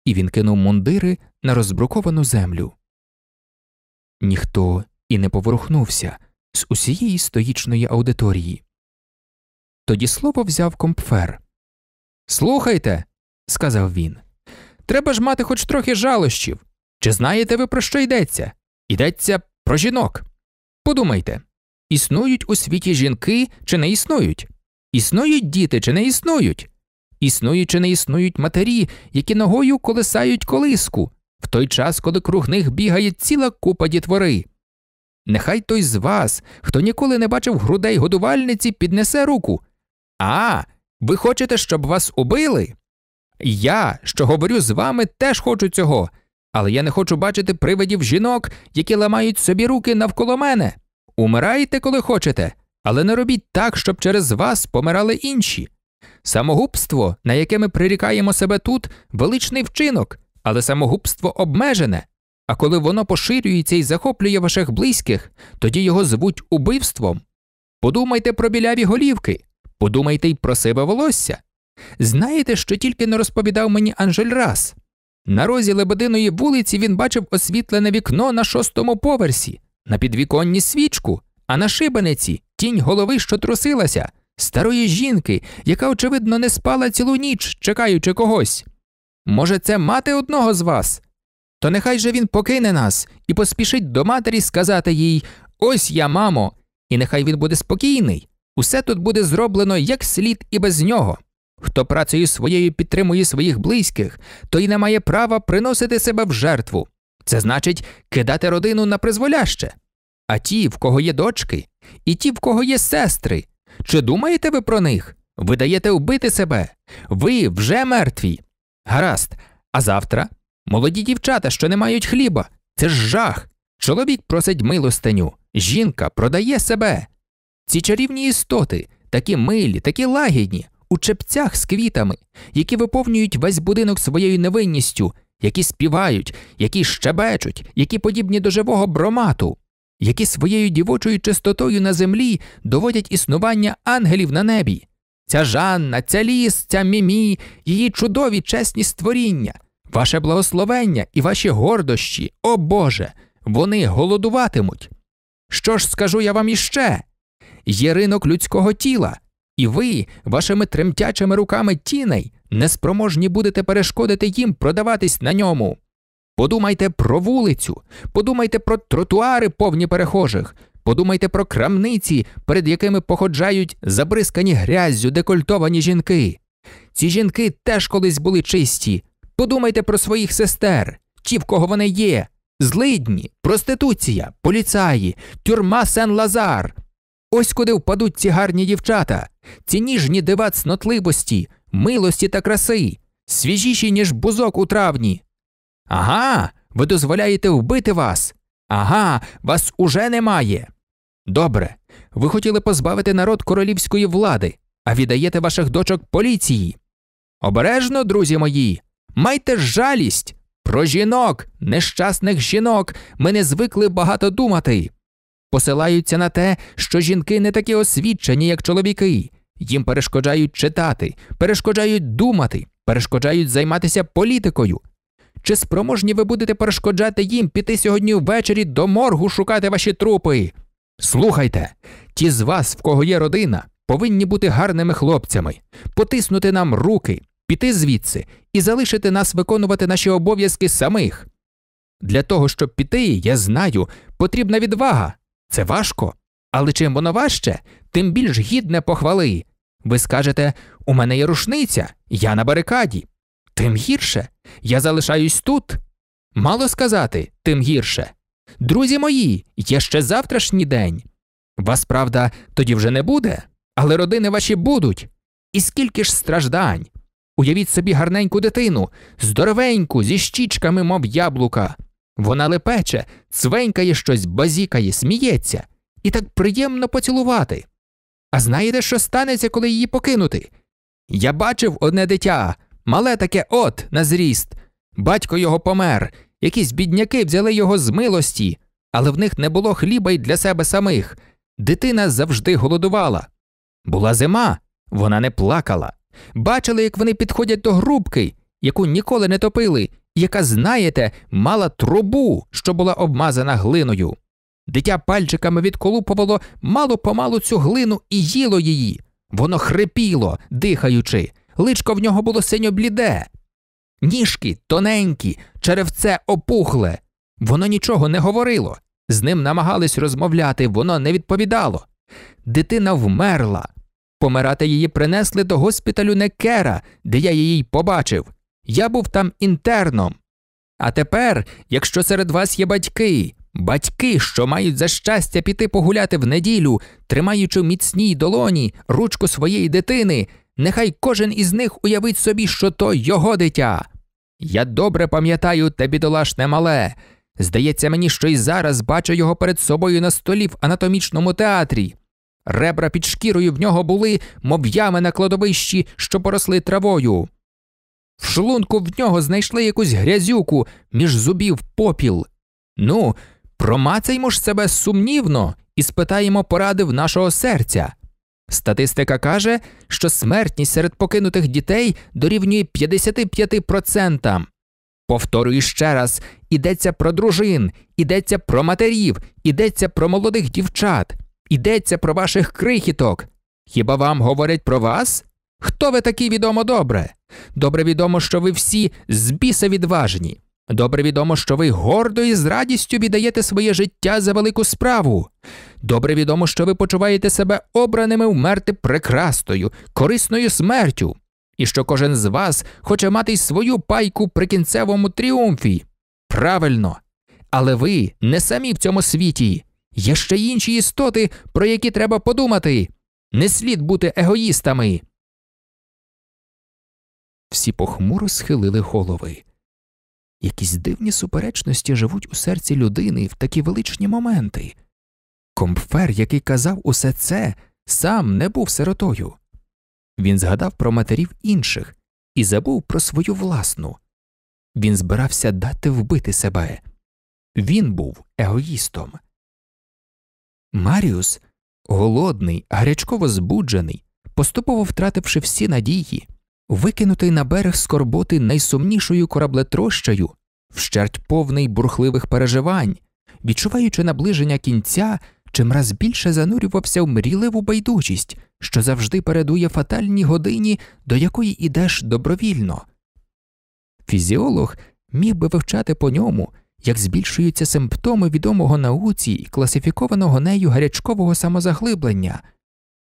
і він кинув мундири на розбруковану землю. Ніхто і не поворухнувся з усієї стоїчної аудиторії. Тоді слово взяв компфер. Слухайте, сказав він. Треба ж мати хоч трохи жалощів. Чи знаєте ви, про що йдеться? Йдеться про жінок. Подумайте існують у світі жінки чи не існують? Існують діти чи не існують? Існують чи не існують матері, які ногою колисають колиску, в той час, коли круг них бігає ціла купа дітвори. Нехай той з вас, хто ніколи не бачив грудей годувальниці, піднесе руку. А, ви хочете, щоб вас убили? Я, що говорю з вами, теж хочу цього, але я не хочу бачити привидів жінок, які ламають собі руки навколо мене. Умирайте, коли хочете, але не робіть так, щоб через вас помирали інші. Самогубство, на яке ми прирікаємо себе тут, величний вчинок, але самогубство обмежене. А коли воно поширюється і захоплює ваших близьких, тоді його звуть убивством. Подумайте про біляві голівки, подумайте й про себе волосся. Знаєте, що тільки не розповідав мені Анжель Рас? На розі Лебединої вулиці він бачив освітлене вікно на шостому поверсі, на підвіконні свічку, а на шибениці тінь голови, що трусилася старої жінки, яка, очевидно, не спала цілу ніч, чекаючи когось. Може, це мати одного з вас? То нехай же він покине нас і поспішить до матері сказати їй Ось я, мамо, і нехай він буде спокійний. Усе тут буде зроблено як слід і без нього. Хто працею своєю підтримує своїх близьких, той не має права приносити себе в жертву. Це значить кидати родину на призволяще. А ті, в кого є дочки, і ті, в кого є сестри, чи думаєте ви про них? Ви даєте вбити себе. Ви вже мертві. Гаразд. А завтра? Молоді дівчата, що не мають хліба. Це ж жах. Чоловік просить милостиню. Жінка продає себе. Ці чарівні істоти, такі милі, такі лагідні, у чепцях з квітами, які виповнюють весь будинок своєю невинністю, які співають, які щебечуть, які подібні до живого бромату які своєю дівочою чистотою на землі доводять існування ангелів на небі. Ця Жанна, ця ліс, ця мімі, її чудові чесні створіння, ваше благословення і ваші гордощі, о Боже, вони голодуватимуть. Що ж скажу я вам іще? Є ринок людського тіла, і ви, вашими тремтячими руками тіней, неспроможні будете перешкодити їм продаватись на ньому. Подумайте про вулицю, подумайте про тротуари повні перехожих, подумайте про крамниці, перед якими походжають забризкані грязю декольтовані жінки. Ці жінки теж колись були чисті. Подумайте про своїх сестер, ті, в кого вони є. Злидні, проституція, поліцаї, тюрма Сен Лазар. Ось куди впадуть ці гарні дівчата, ці ніжні дива цнотливості, милості та краси, свіжіші, ніж бузок у травні, Ага, ви дозволяєте вбити вас. Ага, вас уже немає. Добре. Ви хотіли позбавити народ королівської влади, а віддаєте ваших дочок поліції. Обережно, друзі мої, майте жалість про жінок, нещасних жінок. Ми не звикли багато думати. Посилаються на те, що жінки не такі освічені, як чоловіки. Їм перешкоджають читати, перешкоджають думати, перешкоджають займатися політикою, чи спроможні ви будете перешкоджати їм піти сьогодні ввечері до моргу шукати ваші трупи? Слухайте, ті з вас, в кого є родина, повинні бути гарними хлопцями, потиснути нам руки, піти звідси і залишити нас виконувати наші обов'язки самих. Для того, щоб піти, я знаю, потрібна відвага. Це важко. Але чим воно важче, тим більш гідне похвали. Ви скажете, у мене є рушниця, я на барикаді. Тим гірше, я залишаюсь тут. Мало сказати, тим гірше. Друзі мої, є ще завтрашній день. Вас, правда, тоді вже не буде, але родини ваші будуть. І скільки ж страждань. Уявіть собі гарненьку дитину, здоровеньку, зі щічками, мов яблука. Вона лепече, цвенькає щось, базікає, сміється, і так приємно поцілувати. А знаєте, що станеться, коли її покинути? Я бачив одне дитя, мале таке от на зріст. Батько його помер, якісь бідняки взяли його з милості, але в них не було хліба й для себе самих. Дитина завжди голодувала. Була зима, вона не плакала. Бачили, як вони підходять до грубки, яку ніколи не топили, яка, знаєте, мала трубу, що була обмазана глиною. Дитя пальчиками відколупувало мало помалу цю глину і їло її. Воно хрипіло, дихаючи личко в нього було синьо бліде, ніжки тоненькі, черевце опухле. Воно нічого не говорило. З ним намагались розмовляти, воно не відповідало. Дитина вмерла. Помирати її принесли до госпіталю Некера, де я її побачив. Я був там інтерном. А тепер, якщо серед вас є батьки, батьки, що мають за щастя піти погуляти в неділю, тримаючи міцній долоні ручку своєї дитини, Нехай кожен із них уявить собі, що то його дитя. Я добре пам'ятаю те бідолашне мале. Здається мені, що й зараз бачу його перед собою на столі в анатомічному театрі. Ребра під шкірою в нього були, мов ями на кладовищі, що поросли травою. В шлунку в нього знайшли якусь грязюку між зубів попіл. Ну, промацаймо ж себе сумнівно і спитаємо поради в нашого серця. Статистика каже, що смертність серед покинутих дітей дорівнює 55%. Повторюю ще раз: ідеться про дружин, ідеться про матерів, ідеться про молодих дівчат, ідеться про ваших крихіток. Хіба вам говорять про вас? Хто ви такі відомо добре? Добре відомо, що ви всі з біса відважні, Добре відомо, що ви гордо і з радістю віддаєте своє життя за велику справу. Добре відомо, що ви почуваєте себе обраними вмерти прекрасною, корисною смертю, і що кожен з вас хоче мати й свою пайку при кінцевому тріумфі. Правильно. Але ви не самі в цьому світі. Є ще інші істоти, про які треба подумати. Не слід бути егоїстами. Всі похмуро схилили голови. Якісь дивні суперечності живуть у серці людини в такі величні моменти. Компфер, який казав усе це, сам не був сиротою. Він згадав про матерів інших і забув про свою власну. Він збирався дати вбити себе. Він був егоїстом. Маріус, голодний, гарячково збуджений, поступово втративши всі надії, викинутий на берег скорботи найсумнішою кораблетрощею, вщерть повний бурхливих переживань, відчуваючи наближення кінця, чимраз більше занурювався в мріливу байдужість, що завжди передує фатальній годині, до якої йдеш добровільно. Фізіолог міг би вивчати по ньому. Як збільшуються симптоми відомого науці і класифікованого нею гарячкового самозаглиблення,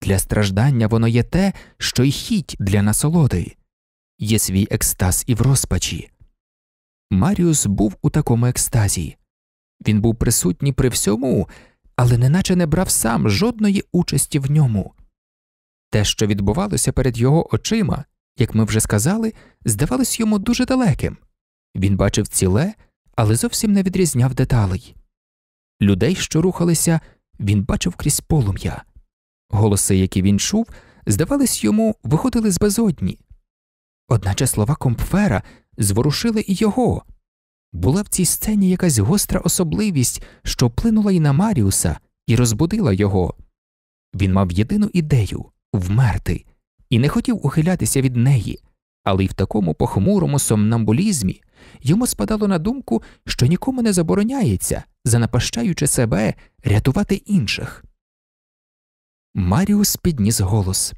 для страждання воно є те, що й хіть для насолоди, є свій екстаз і в розпачі. Маріус був у такому екстазі, він був присутній при всьому, але неначе не брав сам жодної участі в ньому. Те, що відбувалося перед його очима, як ми вже сказали, здавалось йому дуже далеким він бачив ціле, але зовсім не відрізняв деталей. Людей, що рухалися, він бачив крізь полум'я. Голоси, які він чув, здавались йому, виходили з безодні. Одначе слова компфера зворушили і його. Була в цій сцені якась гостра особливість, що вплинула і на Маріуса, і розбудила його. Він мав єдину ідею вмерти, і не хотів ухилятися від неї, але й в такому похмурому сомнамбулізмі йому спадало на думку, що нікому не забороняється, занапащаючи себе, рятувати інших. Маріус підніс голос.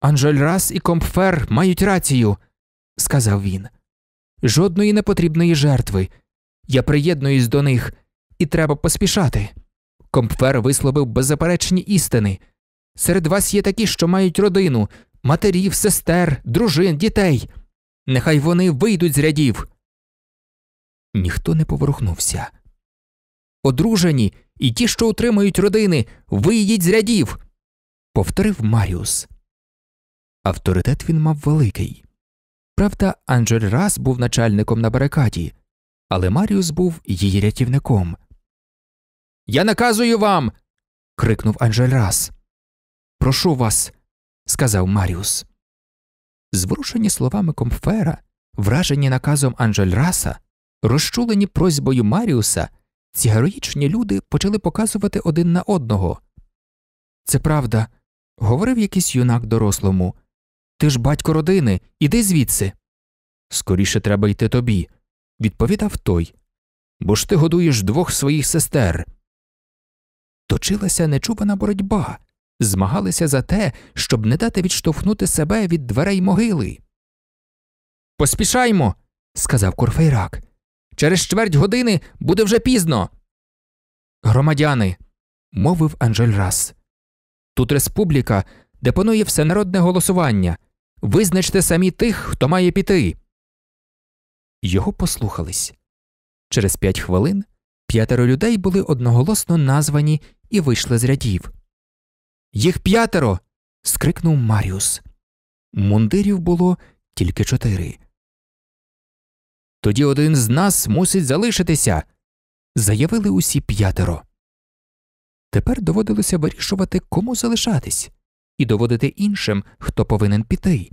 Анжельрас і Компфер мають рацію, сказав він. Жодної непотрібної жертви. Я приєднуюсь до них, і треба поспішати. Компфер висловив беззаперечні істини. Серед вас є такі, що мають родину, матерів, сестер, дружин, дітей. Нехай вони вийдуть з рядів. Ніхто не поворухнувся. Одружені і ті, що утримують родини, виїдіть з рядів, повторив Маріус. Авторитет він мав великий. Правда, Анджель Рас був начальником на барикаді, але Маріус був її рятівником. Я наказую вам. крикнув Анджель Рас. Прошу вас, сказав Маріус. Зворушені словами комфера, вражені наказом Анджель Раса, розчулені просьбою Маріуса, ці героїчні люди почали показувати один на одного. Це правда, говорив якийсь юнак дорослому. Ти ж батько родини, іди звідси. Скоріше треба йти тобі, відповідав той. Бо ж ти годуєш двох своїх сестер. Точилася нечувана боротьба, змагалися за те, щоб не дати відштовхнути себе від дверей могили. Поспішаймо, сказав Курфейрак. Через чверть години буде вже пізно. Громадяни, мовив Анжель Рас. Тут республіка, де панує всенародне голосування. Визначте самі тих, хто має піти. Його послухались. Через п'ять хвилин п'ятеро людей були одноголосно названі і вийшли з рядів. Їх п'ятеро. скрикнув Маріус. Мундирів було тільки чотири. Тоді один з нас мусить залишитися, заявили усі п'ятеро. Тепер доводилося вирішувати, кому залишатись, і доводити іншим, хто повинен піти.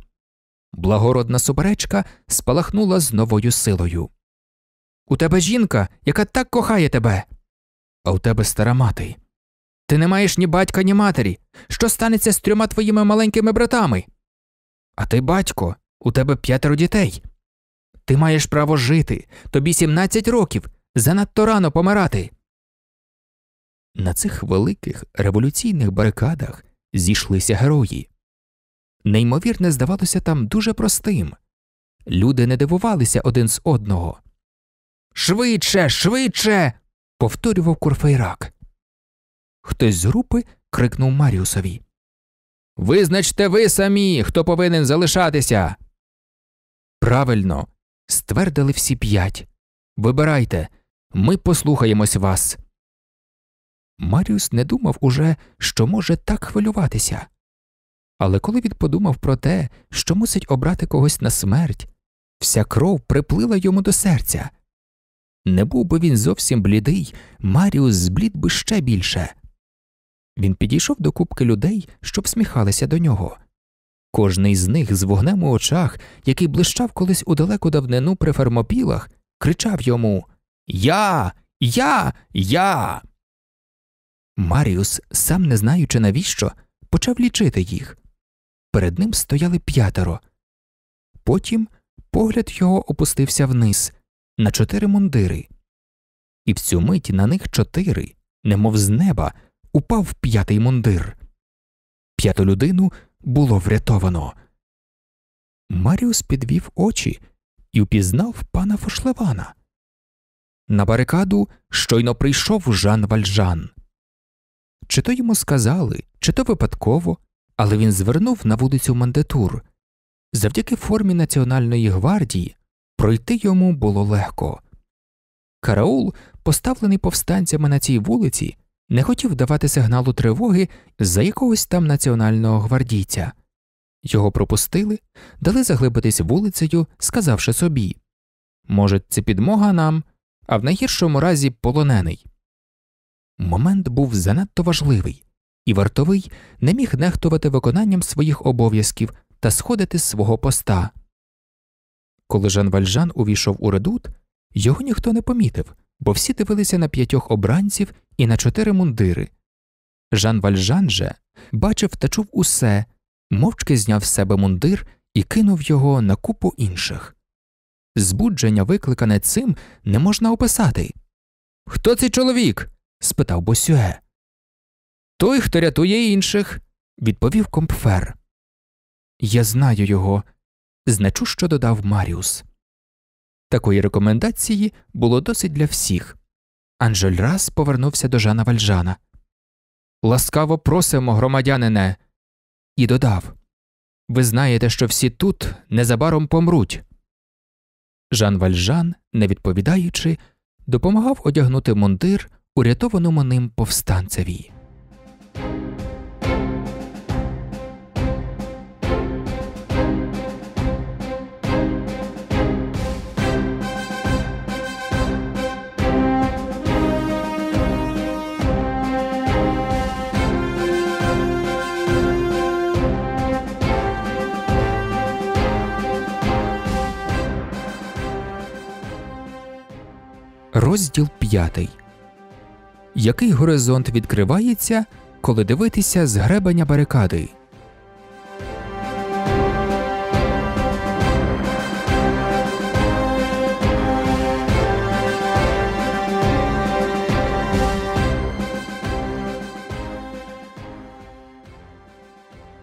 Благородна суперечка спалахнула з новою силою. У тебе жінка, яка так кохає тебе, а у тебе стара мати. Ти не маєш ні батька, ні матері. Що станеться з трьома твоїми маленькими братами? А ти, батько, у тебе п'ятеро дітей. Ти маєш право жити. Тобі 17 років. Занадто рано помирати. На цих великих революційних барикадах зійшлися герої. Неймовірне здавалося там дуже простим. Люди не дивувалися один з одного. Швидше, швидше. повторював Курфейрак. Хтось з групи крикнув Маріусові. Визначте ви самі, хто повинен залишатися. Правильно, ствердили всі п'ять. Вибирайте, ми послухаємось вас. Маріус не думав уже, що може так хвилюватися. Але коли він подумав про те, що мусить обрати когось на смерть, вся кров приплила йому до серця. Не був би він зовсім блідий, Маріус зблід би ще більше. Він підійшов до купки людей, що всміхалися до нього. Кожний з них з вогнем у очах, який блищав колись у далеку давнину при фермопілах, кричав йому Я, я, я. Маріус, сам не знаючи навіщо, почав лічити їх. Перед ним стояли п'ятеро. Потім погляд його опустився вниз на чотири мундири, і в цю мить на них чотири, немов з неба, упав п'ятий мундир. П'яту людину було врятовано. Маріус підвів очі і впізнав пана Фошлевана. На барикаду щойно прийшов Жан Вальжан. Чи то йому сказали, чи то випадково, але він звернув на вулицю Мандетур. Завдяки формі Національної гвардії пройти йому було легко. Караул, поставлений повстанцями на цій вулиці, не хотів давати сигналу тривоги за якогось там національного гвардійця. Його пропустили, дали заглибитись вулицею, сказавши собі може, це підмога нам, а в найгіршому разі полонений. Момент був занадто важливий, і вартовий не міг нехтувати виконанням своїх обов'язків та сходити з свого поста. Коли Жан Вальжан увійшов у редут, його ніхто не помітив бо всі дивилися на п'ятьох обранців і на чотири мундири. Жан Вальжан же бачив та чув усе, мовчки зняв з себе мундир і кинув його на купу інших. Збудження, викликане цим, не можна описати. Хто цей чоловік? спитав Босюе. Той, хто рятує інших, відповів компфер. Я знаю його, значу, що додав Маріус. Такої рекомендації було досить для всіх. Анжель раз повернувся до Жана Вальжана. Ласкаво просимо, громадянине, і додав Ви знаєте, що всі тут незабаром помруть. Жан Вальжан, не відповідаючи, допомагав одягнути мундир урятованому ним повстанцеві. Розділ 5. Який горизонт відкривається, коли дивитися з гребеня барикади?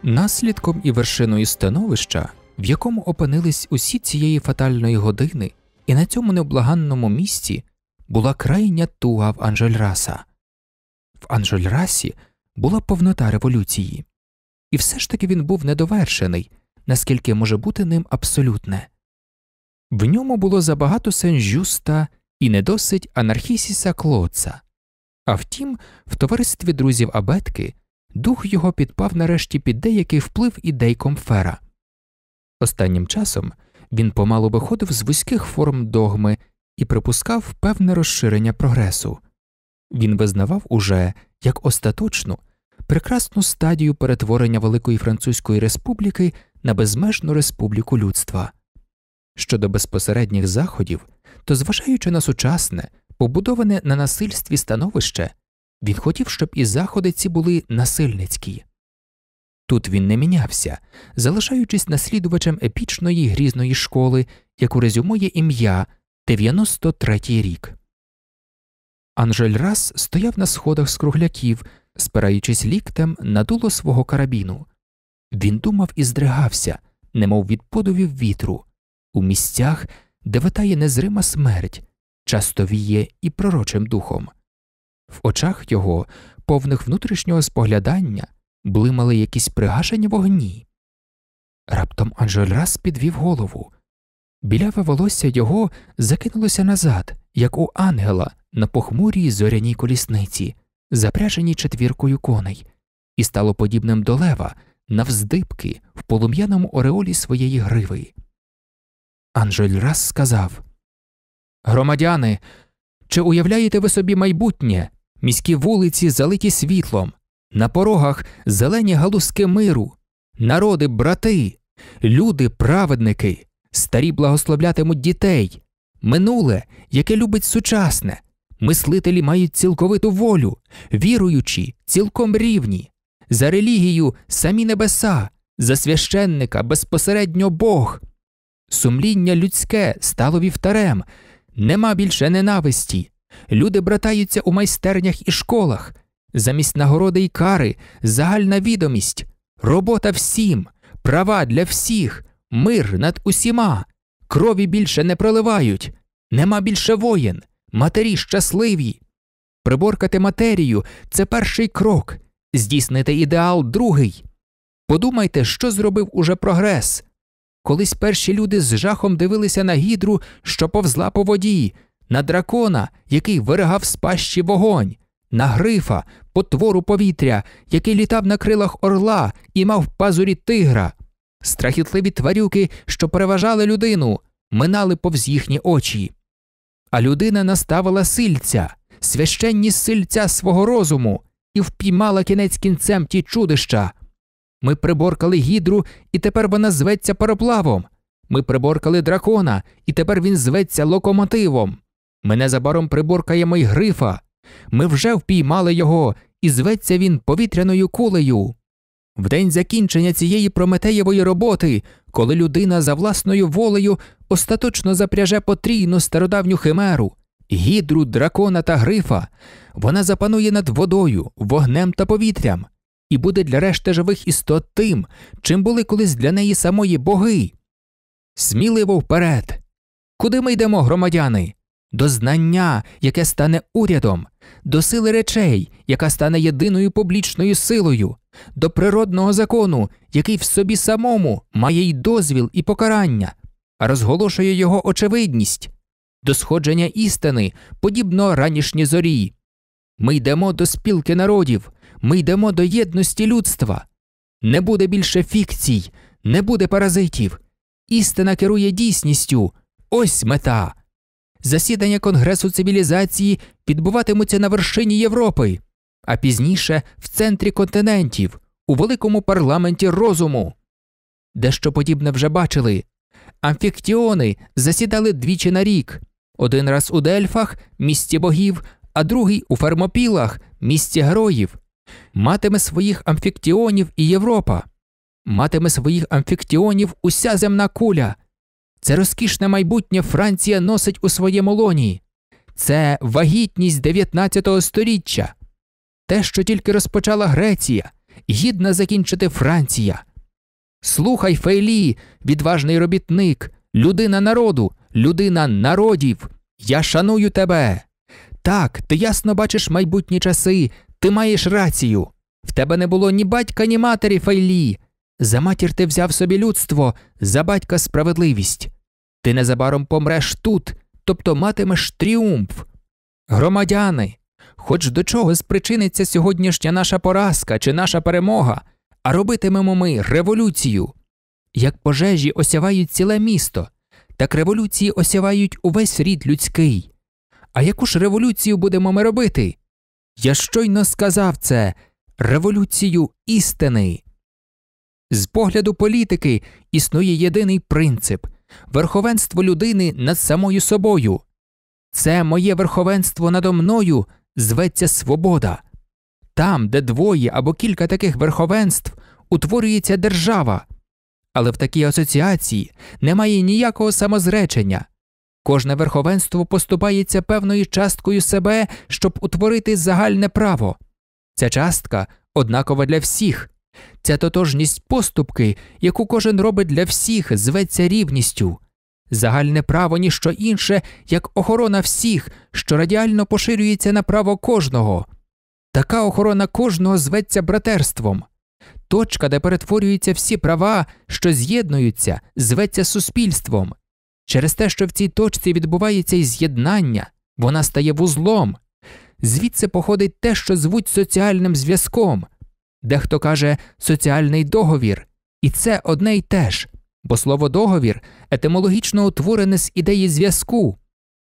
Наслідком і вершиною становища, в якому опинились усі цієї фатальної години, і на цьому невблаганному місці була крайня туга в Анжельраса. В Анжельрасі була повнота революції, і все ж таки він був недовершений, наскільки може бути ним абсолютне. В ньому було забагато сенжюста і не досить анархісіса клоца. А втім, в товаристві друзів абетки дух його підпав нарешті під деякий вплив ідей Комфера. Останнім часом він помалу виходив з вузьких форм догми і припускав певне розширення прогресу. Він визнавав уже як остаточну прекрасну стадію перетворення Великої Французької Республіки на безмежну республіку людства. Щодо безпосередніх заходів, то, зважаючи на сучасне, побудоване на насильстві становище, він хотів, щоб і заходи ці були насильницькі. Тут він не мінявся, залишаючись наслідувачем епічної грізної школи, яку резюмує ім'я 93 рік. Анжель Рас стояв на сходах з кругляків, спираючись ліктем на дуло свого карабіну. Він думав і здригався, немов від подувів вітру, у місцях, де витає незрима смерть, часто віє і пророчим духом. В очах його, повних внутрішнього споглядання, блимали якісь пригашені вогні. Раптом Анжель Рас підвів голову. Біляве волосся його закинулося назад, як у ангела на похмурій зоряній колісниці, запряженій четвіркою коней, і стало подібним до лева навздибки в полум'яному ореолі своєї гриви. Анжель раз сказав Громадяни, чи уявляєте ви собі майбутнє? Міські вулиці залиті світлом, на порогах зелені галузки миру, народи, брати, люди, праведники. Старі благословлятимуть дітей, минуле, яке любить сучасне. Мислителі мають цілковиту волю, віруючі, цілком рівні, за релігію самі небеса, за священника безпосередньо Бог. Сумління людське стало вівтарем, нема більше ненависті. Люди братаються у майстернях і школах, замість нагороди й кари, загальна відомість, робота всім, права для всіх мир над усіма, крові більше не проливають, нема більше воїн, матері щасливі. Приборкати матерію це перший крок, здійснити ідеал другий. Подумайте, що зробив уже прогрес. Колись перші люди з жахом дивилися на гідру, що повзла по воді, на дракона, який виригав з пащі вогонь, на грифа, потвору повітря, який літав на крилах орла і мав пазурі тигра. Страхітливі тварюки, що переважали людину, минали повз їхні очі. А людина наставила сильця, священні сильця свого розуму, і впіймала кінець кінцем ті чудища. Ми приборкали гідру, і тепер вона зветься пароплавом. Ми приборкали дракона, і тепер він зветься локомотивом. Ми незабаром приборкаємо й грифа. Ми вже впіймали його, і зветься він повітряною кулею. В день закінчення цієї прометеєвої роботи, коли людина за власною волею остаточно запряже потрійну стародавню химеру, гідру, дракона та грифа, вона запанує над водою, вогнем та повітрям і буде для решти живих істот тим, чим були колись для неї самої боги. Сміливо вперед. Куди ми йдемо, громадяни? До знання, яке стане урядом, до сили речей, яка стане єдиною публічною силою до природного закону, який в собі самому має й дозвіл і покарання, а розголошує його очевидність, до сходження істини, подібно ранішній зорі. Ми йдемо до спілки народів, ми йдемо до єдності людства. Не буде більше фікцій, не буде паразитів. Істина керує дійсністю. Ось мета. Засідання Конгресу цивілізації відбуватимуться на вершині Європи а пізніше в центрі континентів, у великому парламенті розуму. Дещо подібне вже бачили. Амфіктіони засідали двічі на рік один раз у дельфах, місці богів, а другий у фермопілах, місці героїв. Матиме своїх амфіктіонів і Європа, матиме своїх амфіктіонів уся земна куля. Це розкішне майбутнє Франція носить у своєму лоні. Це вагітність 19 століття те, що тільки розпочала Греція, гідна закінчити Франція. Слухай, Фейлі, відважний робітник, людина народу, людина народів. Я шаную тебе. Так, ти ясно бачиш майбутні часи, ти маєш рацію. В тебе не було ні батька, ні матері Фейлі. За матір ти взяв собі людство, за батька справедливість. Ти незабаром помреш тут, тобто матимеш тріумф. Громадяни, хоч до чого спричиниться сьогоднішня наша поразка чи наша перемога, а робитимемо ми революцію. Як пожежі осявають ціле місто, так революції осявають увесь рід людський. А яку ж революцію будемо ми робити? Я щойно сказав це революцію істини. З погляду політики існує єдиний принцип верховенство людини над самою собою. Це моє верховенство надо мною зветься свобода. Там, де двоє або кілька таких верховенств, утворюється держава. Але в такій асоціації немає ніякого самозречення. Кожне верховенство поступається певною часткою себе, щоб утворити загальне право. Ця частка однакова для всіх. Ця тотожність поступки, яку кожен робить для всіх, зветься рівністю. Загальне право ніщо інше, як охорона всіх, що радіально поширюється на право кожного. Така охорона кожного зветься братерством. Точка, де перетворюються всі права, що з'єднуються, зветься суспільством. Через те, що в цій точці відбувається і з'єднання, вона стає вузлом. Звідси походить те, що звуть соціальним зв'язком, дехто каже соціальний договір, і це одне й те ж, бо слово договір етимологічно утворене з ідеї зв'язку.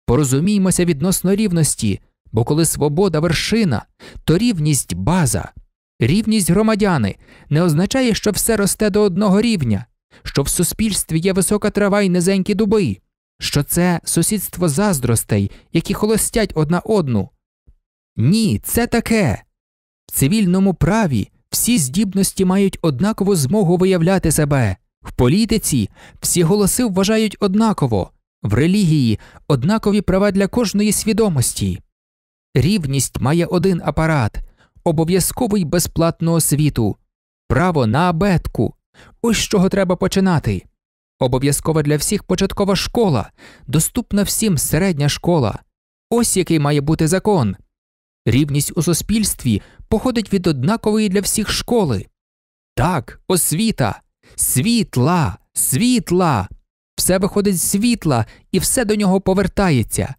Порозуміймося відносно рівності, бо коли свобода вершина, то рівність база, рівність громадяни не означає, що все росте до одного рівня, що в суспільстві є висока трава і низенькі дуби, що це сусідство заздростей, які холостять одна одну. Ні, це таке. В цивільному праві всі здібності мають однакову змогу виявляти себе. В політиці всі голоси вважають однаково, в релігії однакові права для кожної свідомості. Рівність має один апарат обов'язковий безплатну освіту право на абетку. Ось з чого треба починати. Обов'язкова для всіх початкова школа, доступна всім середня школа. Ось який має бути закон. Рівність у суспільстві походить від однакової для всіх школи. Так, освіта світла, світла, все виходить з світла і все до нього повертається.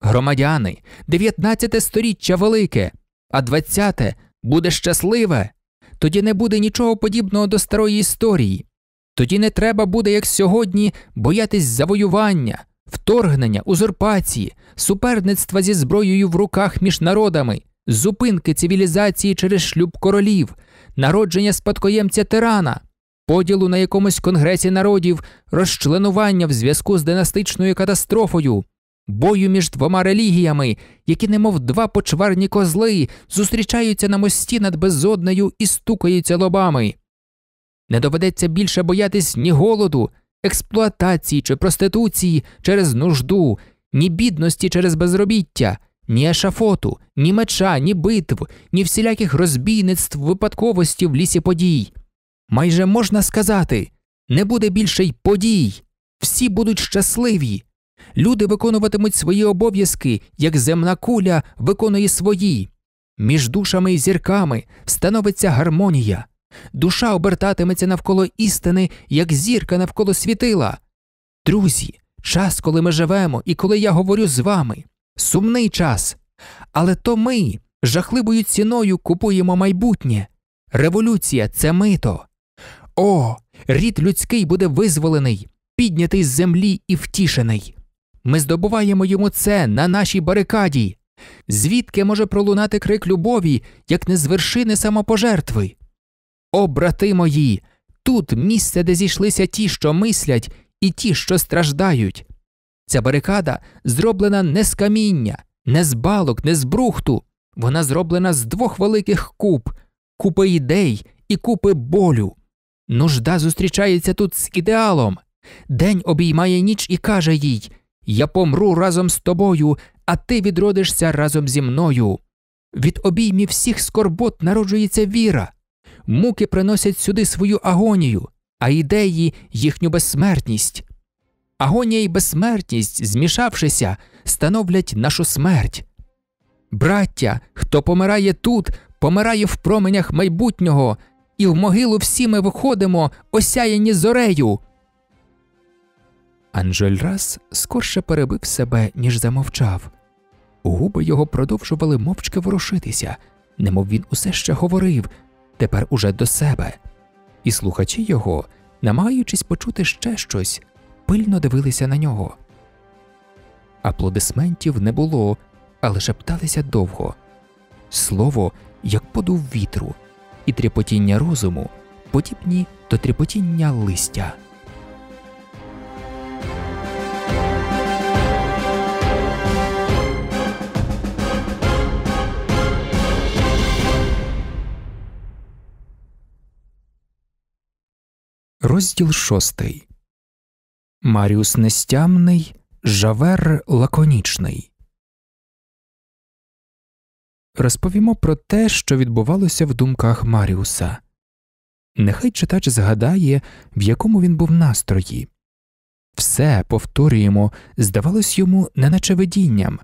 Громадяни, 19 сторіччя велике, а 20-те буде щасливе. Тоді не буде нічого подібного до старої історії. Тоді не треба буде, як сьогодні, боятись завоювання, вторгнення, узурпації, суперництва зі зброєю в руках між народами, зупинки цивілізації через шлюб королів, народження спадкоємця тирана поділу на якомусь конгресі народів, розчленування в зв'язку з династичною катастрофою, бою між двома релігіями, які, немов два почварні козли, зустрічаються на мості над безодною і стукаються лобами. Не доведеться більше боятись ні голоду, експлуатації чи проституції через нужду, ні бідності через безробіття. Ні ешафоту, ні меча, ні битв, ні всіляких розбійництв, випадковості в лісі подій майже можна сказати, не буде більше й подій, всі будуть щасливі. Люди виконуватимуть свої обов'язки, як земна куля виконує свої. Між душами і зірками становиться гармонія, душа обертатиметься навколо істини, як зірка навколо світила. Друзі, час, коли ми живемо і коли я говорю з вами, сумний час. Але то ми жахливою ціною купуємо майбутнє. Революція це мито. О, рід людський буде визволений, піднятий з землі і втішений. Ми здобуваємо йому це на нашій барикаді. Звідки може пролунати крик любові, як не з вершини самопожертви? О, брати мої, тут місце, де зійшлися ті, що мислять, і ті, що страждають. Ця барикада зроблена не з каміння, не з балок, не з брухту. Вона зроблена з двох великих куб, купи ідей і купи болю. Нужда зустрічається тут з ідеалом. День обіймає ніч і каже їй Я помру разом з тобою, а ти відродишся разом зі мною. Від обіймів всіх скорбот народжується віра, муки приносять сюди свою агонію, а ідеї їхню безсмертність. Агонія і безсмертність, змішавшися, становлять нашу смерть. Браття, хто помирає тут, помирає в променях майбутнього і в могилу всі ми виходимо, осяяні зорею. Анжель раз скорше перебив себе, ніж замовчав. Губи його продовжували мовчки ворушитися, немов він усе ще говорив, тепер уже до себе, і слухачі його, намагаючись почути ще щось, пильно дивилися на нього. Аплодисментів не було, але шепталися довго. Слово, як подув вітру, і тріпотіння розуму подібні до тріпотіння листя. Розділ шостий Маріус нестямний, жавер лаконічний розповімо про те, що відбувалося в думках Маріуса. Нехай читач згадає, в якому він був настрої. Все, повторюємо, здавалось йому неначе видінням,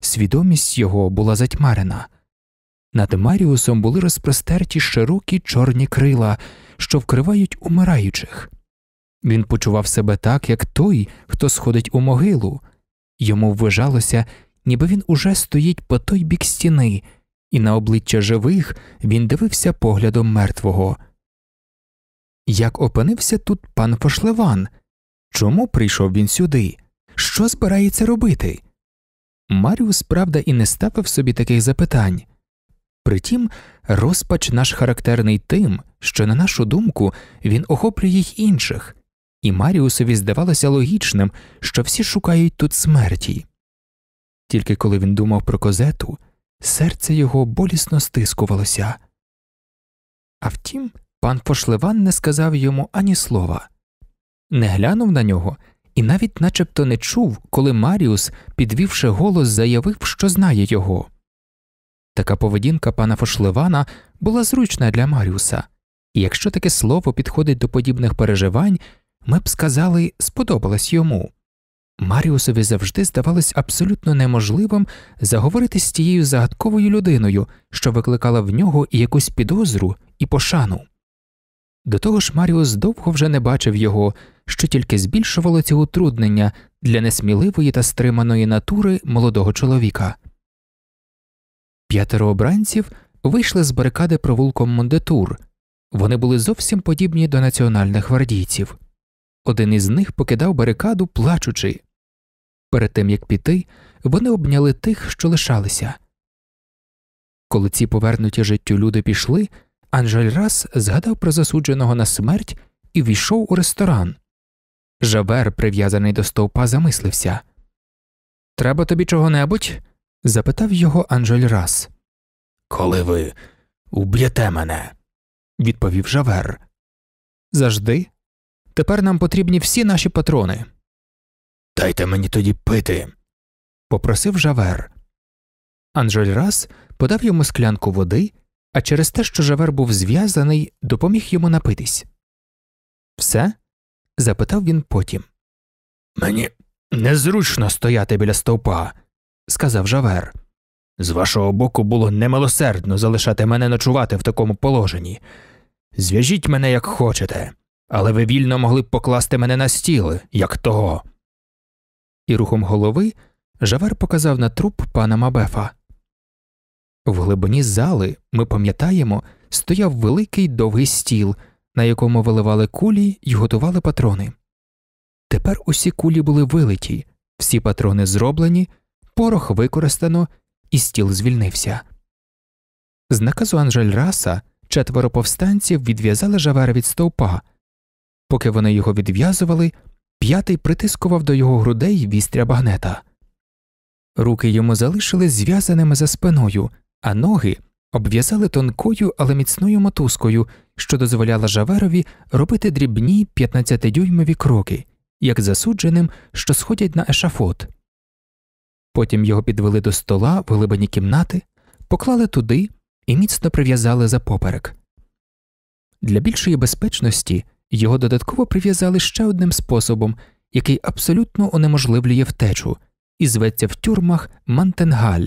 свідомість його була затьмарена. Над Маріусом були розпростерті широкі чорні крила, що вкривають умираючих. Він почував себе так, як той, хто сходить у могилу, йому ввижалося, ніби він уже стоїть по той бік стіни, і на обличчя живих він дивився поглядом мертвого. Як опинився тут пан Фошлеван? Чому прийшов він сюди? Що збирається робити? Маріус, правда, і не ставив собі таких запитань. Притім, розпач наш характерний тим, що, на нашу думку, він охоплює їх інших, і Маріусові здавалося логічним, що всі шукають тут смерті. Тільки коли він думав про козету, серце його болісно стискувалося. А втім, пан Фошлеван не сказав йому ані слова, не глянув на нього і навіть начебто не чув, коли Маріус, підвівши голос, заявив, що знає його. Така поведінка пана Фошлевана була зручна для Маріуса, і якщо таке слово підходить до подібних переживань, ми б сказали сподобалось йому. Маріусові завжди здавалось абсолютно неможливим заговорити з тією загадковою людиною, що викликала в нього і якусь підозру і пошану. До того ж, Маріус довго вже не бачив його, що тільки збільшувало ці утруднення для несміливої та стриманої натури молодого чоловіка. П'ятеро обранців вийшли з барикади провулком Мондетур. Вони були зовсім подібні до національних гвардійців. Один із них покидав барикаду, плачучи. Перед тим як піти, вони обняли тих, що лишалися. Коли ці повернуті життю люди пішли, Анжель раз згадав про засудженого на смерть і війшов у ресторан. Жавер, прив'язаний до стовпа, замислився Треба тобі чого-небудь? запитав його Анжель раз. Коли ви уб'єте мене, відповів Жавер. Завжди. Тепер нам потрібні всі наші патрони. Дайте мені тоді пити, попросив Жавер. Анжель раз подав йому склянку води, а через те, що Жавер був зв'язаний, допоміг йому напитись. Все? запитав він потім. Мені незручно стояти біля стовпа, сказав Жавер. З вашого боку було немилосердно залишати мене ночувати в такому положенні. Зв'яжіть мене, як хочете, але ви вільно могли б покласти мене на стіл, як того і рухом голови Жавер показав на труп пана Мабефа. В глибині зали, ми пам'ятаємо, стояв великий довгий стіл, на якому виливали кулі й готували патрони. Тепер усі кулі були вилиті, всі патрони зроблені, порох використано, і стіл звільнився. З наказу Анжель Раса четверо повстанців відв'язали Жавера від стовпа. Поки вони його відв'язували, П'ятий притискував до його грудей вістря багнета. Руки йому залишили зв'язаними за спиною, а ноги обв'язали тонкою, але міцною мотузкою, що дозволяла Жаверові робити дрібні 15-дюймові кроки, як засудженим, що сходять на ешафот. Потім його підвели до стола в глибині кімнати, поклали туди і міцно прив'язали за поперек. Для більшої безпечності його додатково прив'язали ще одним способом, який абсолютно унеможливлює втечу, і зветься в тюрмах мантенгаль.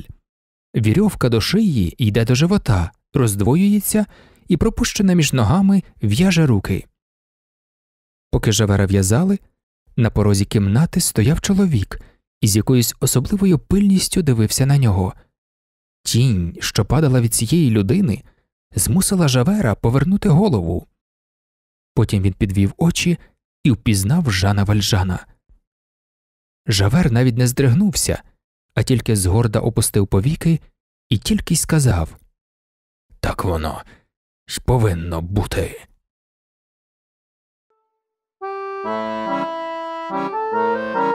Вірьовка до шиї йде до живота, роздвоюється і, пропущена між ногами, в'яже руки. Поки жавера в'язали, на порозі кімнати стояв чоловік і з якоюсь особливою пильністю дивився на нього. Тінь, що падала від цієї людини, змусила жавера повернути голову. Потім він підвів очі і впізнав Жана Вальжана. Жавер навіть не здригнувся, а тільки згорда опустив повіки і тільки й сказав Так воно ж повинно бути. Thank you.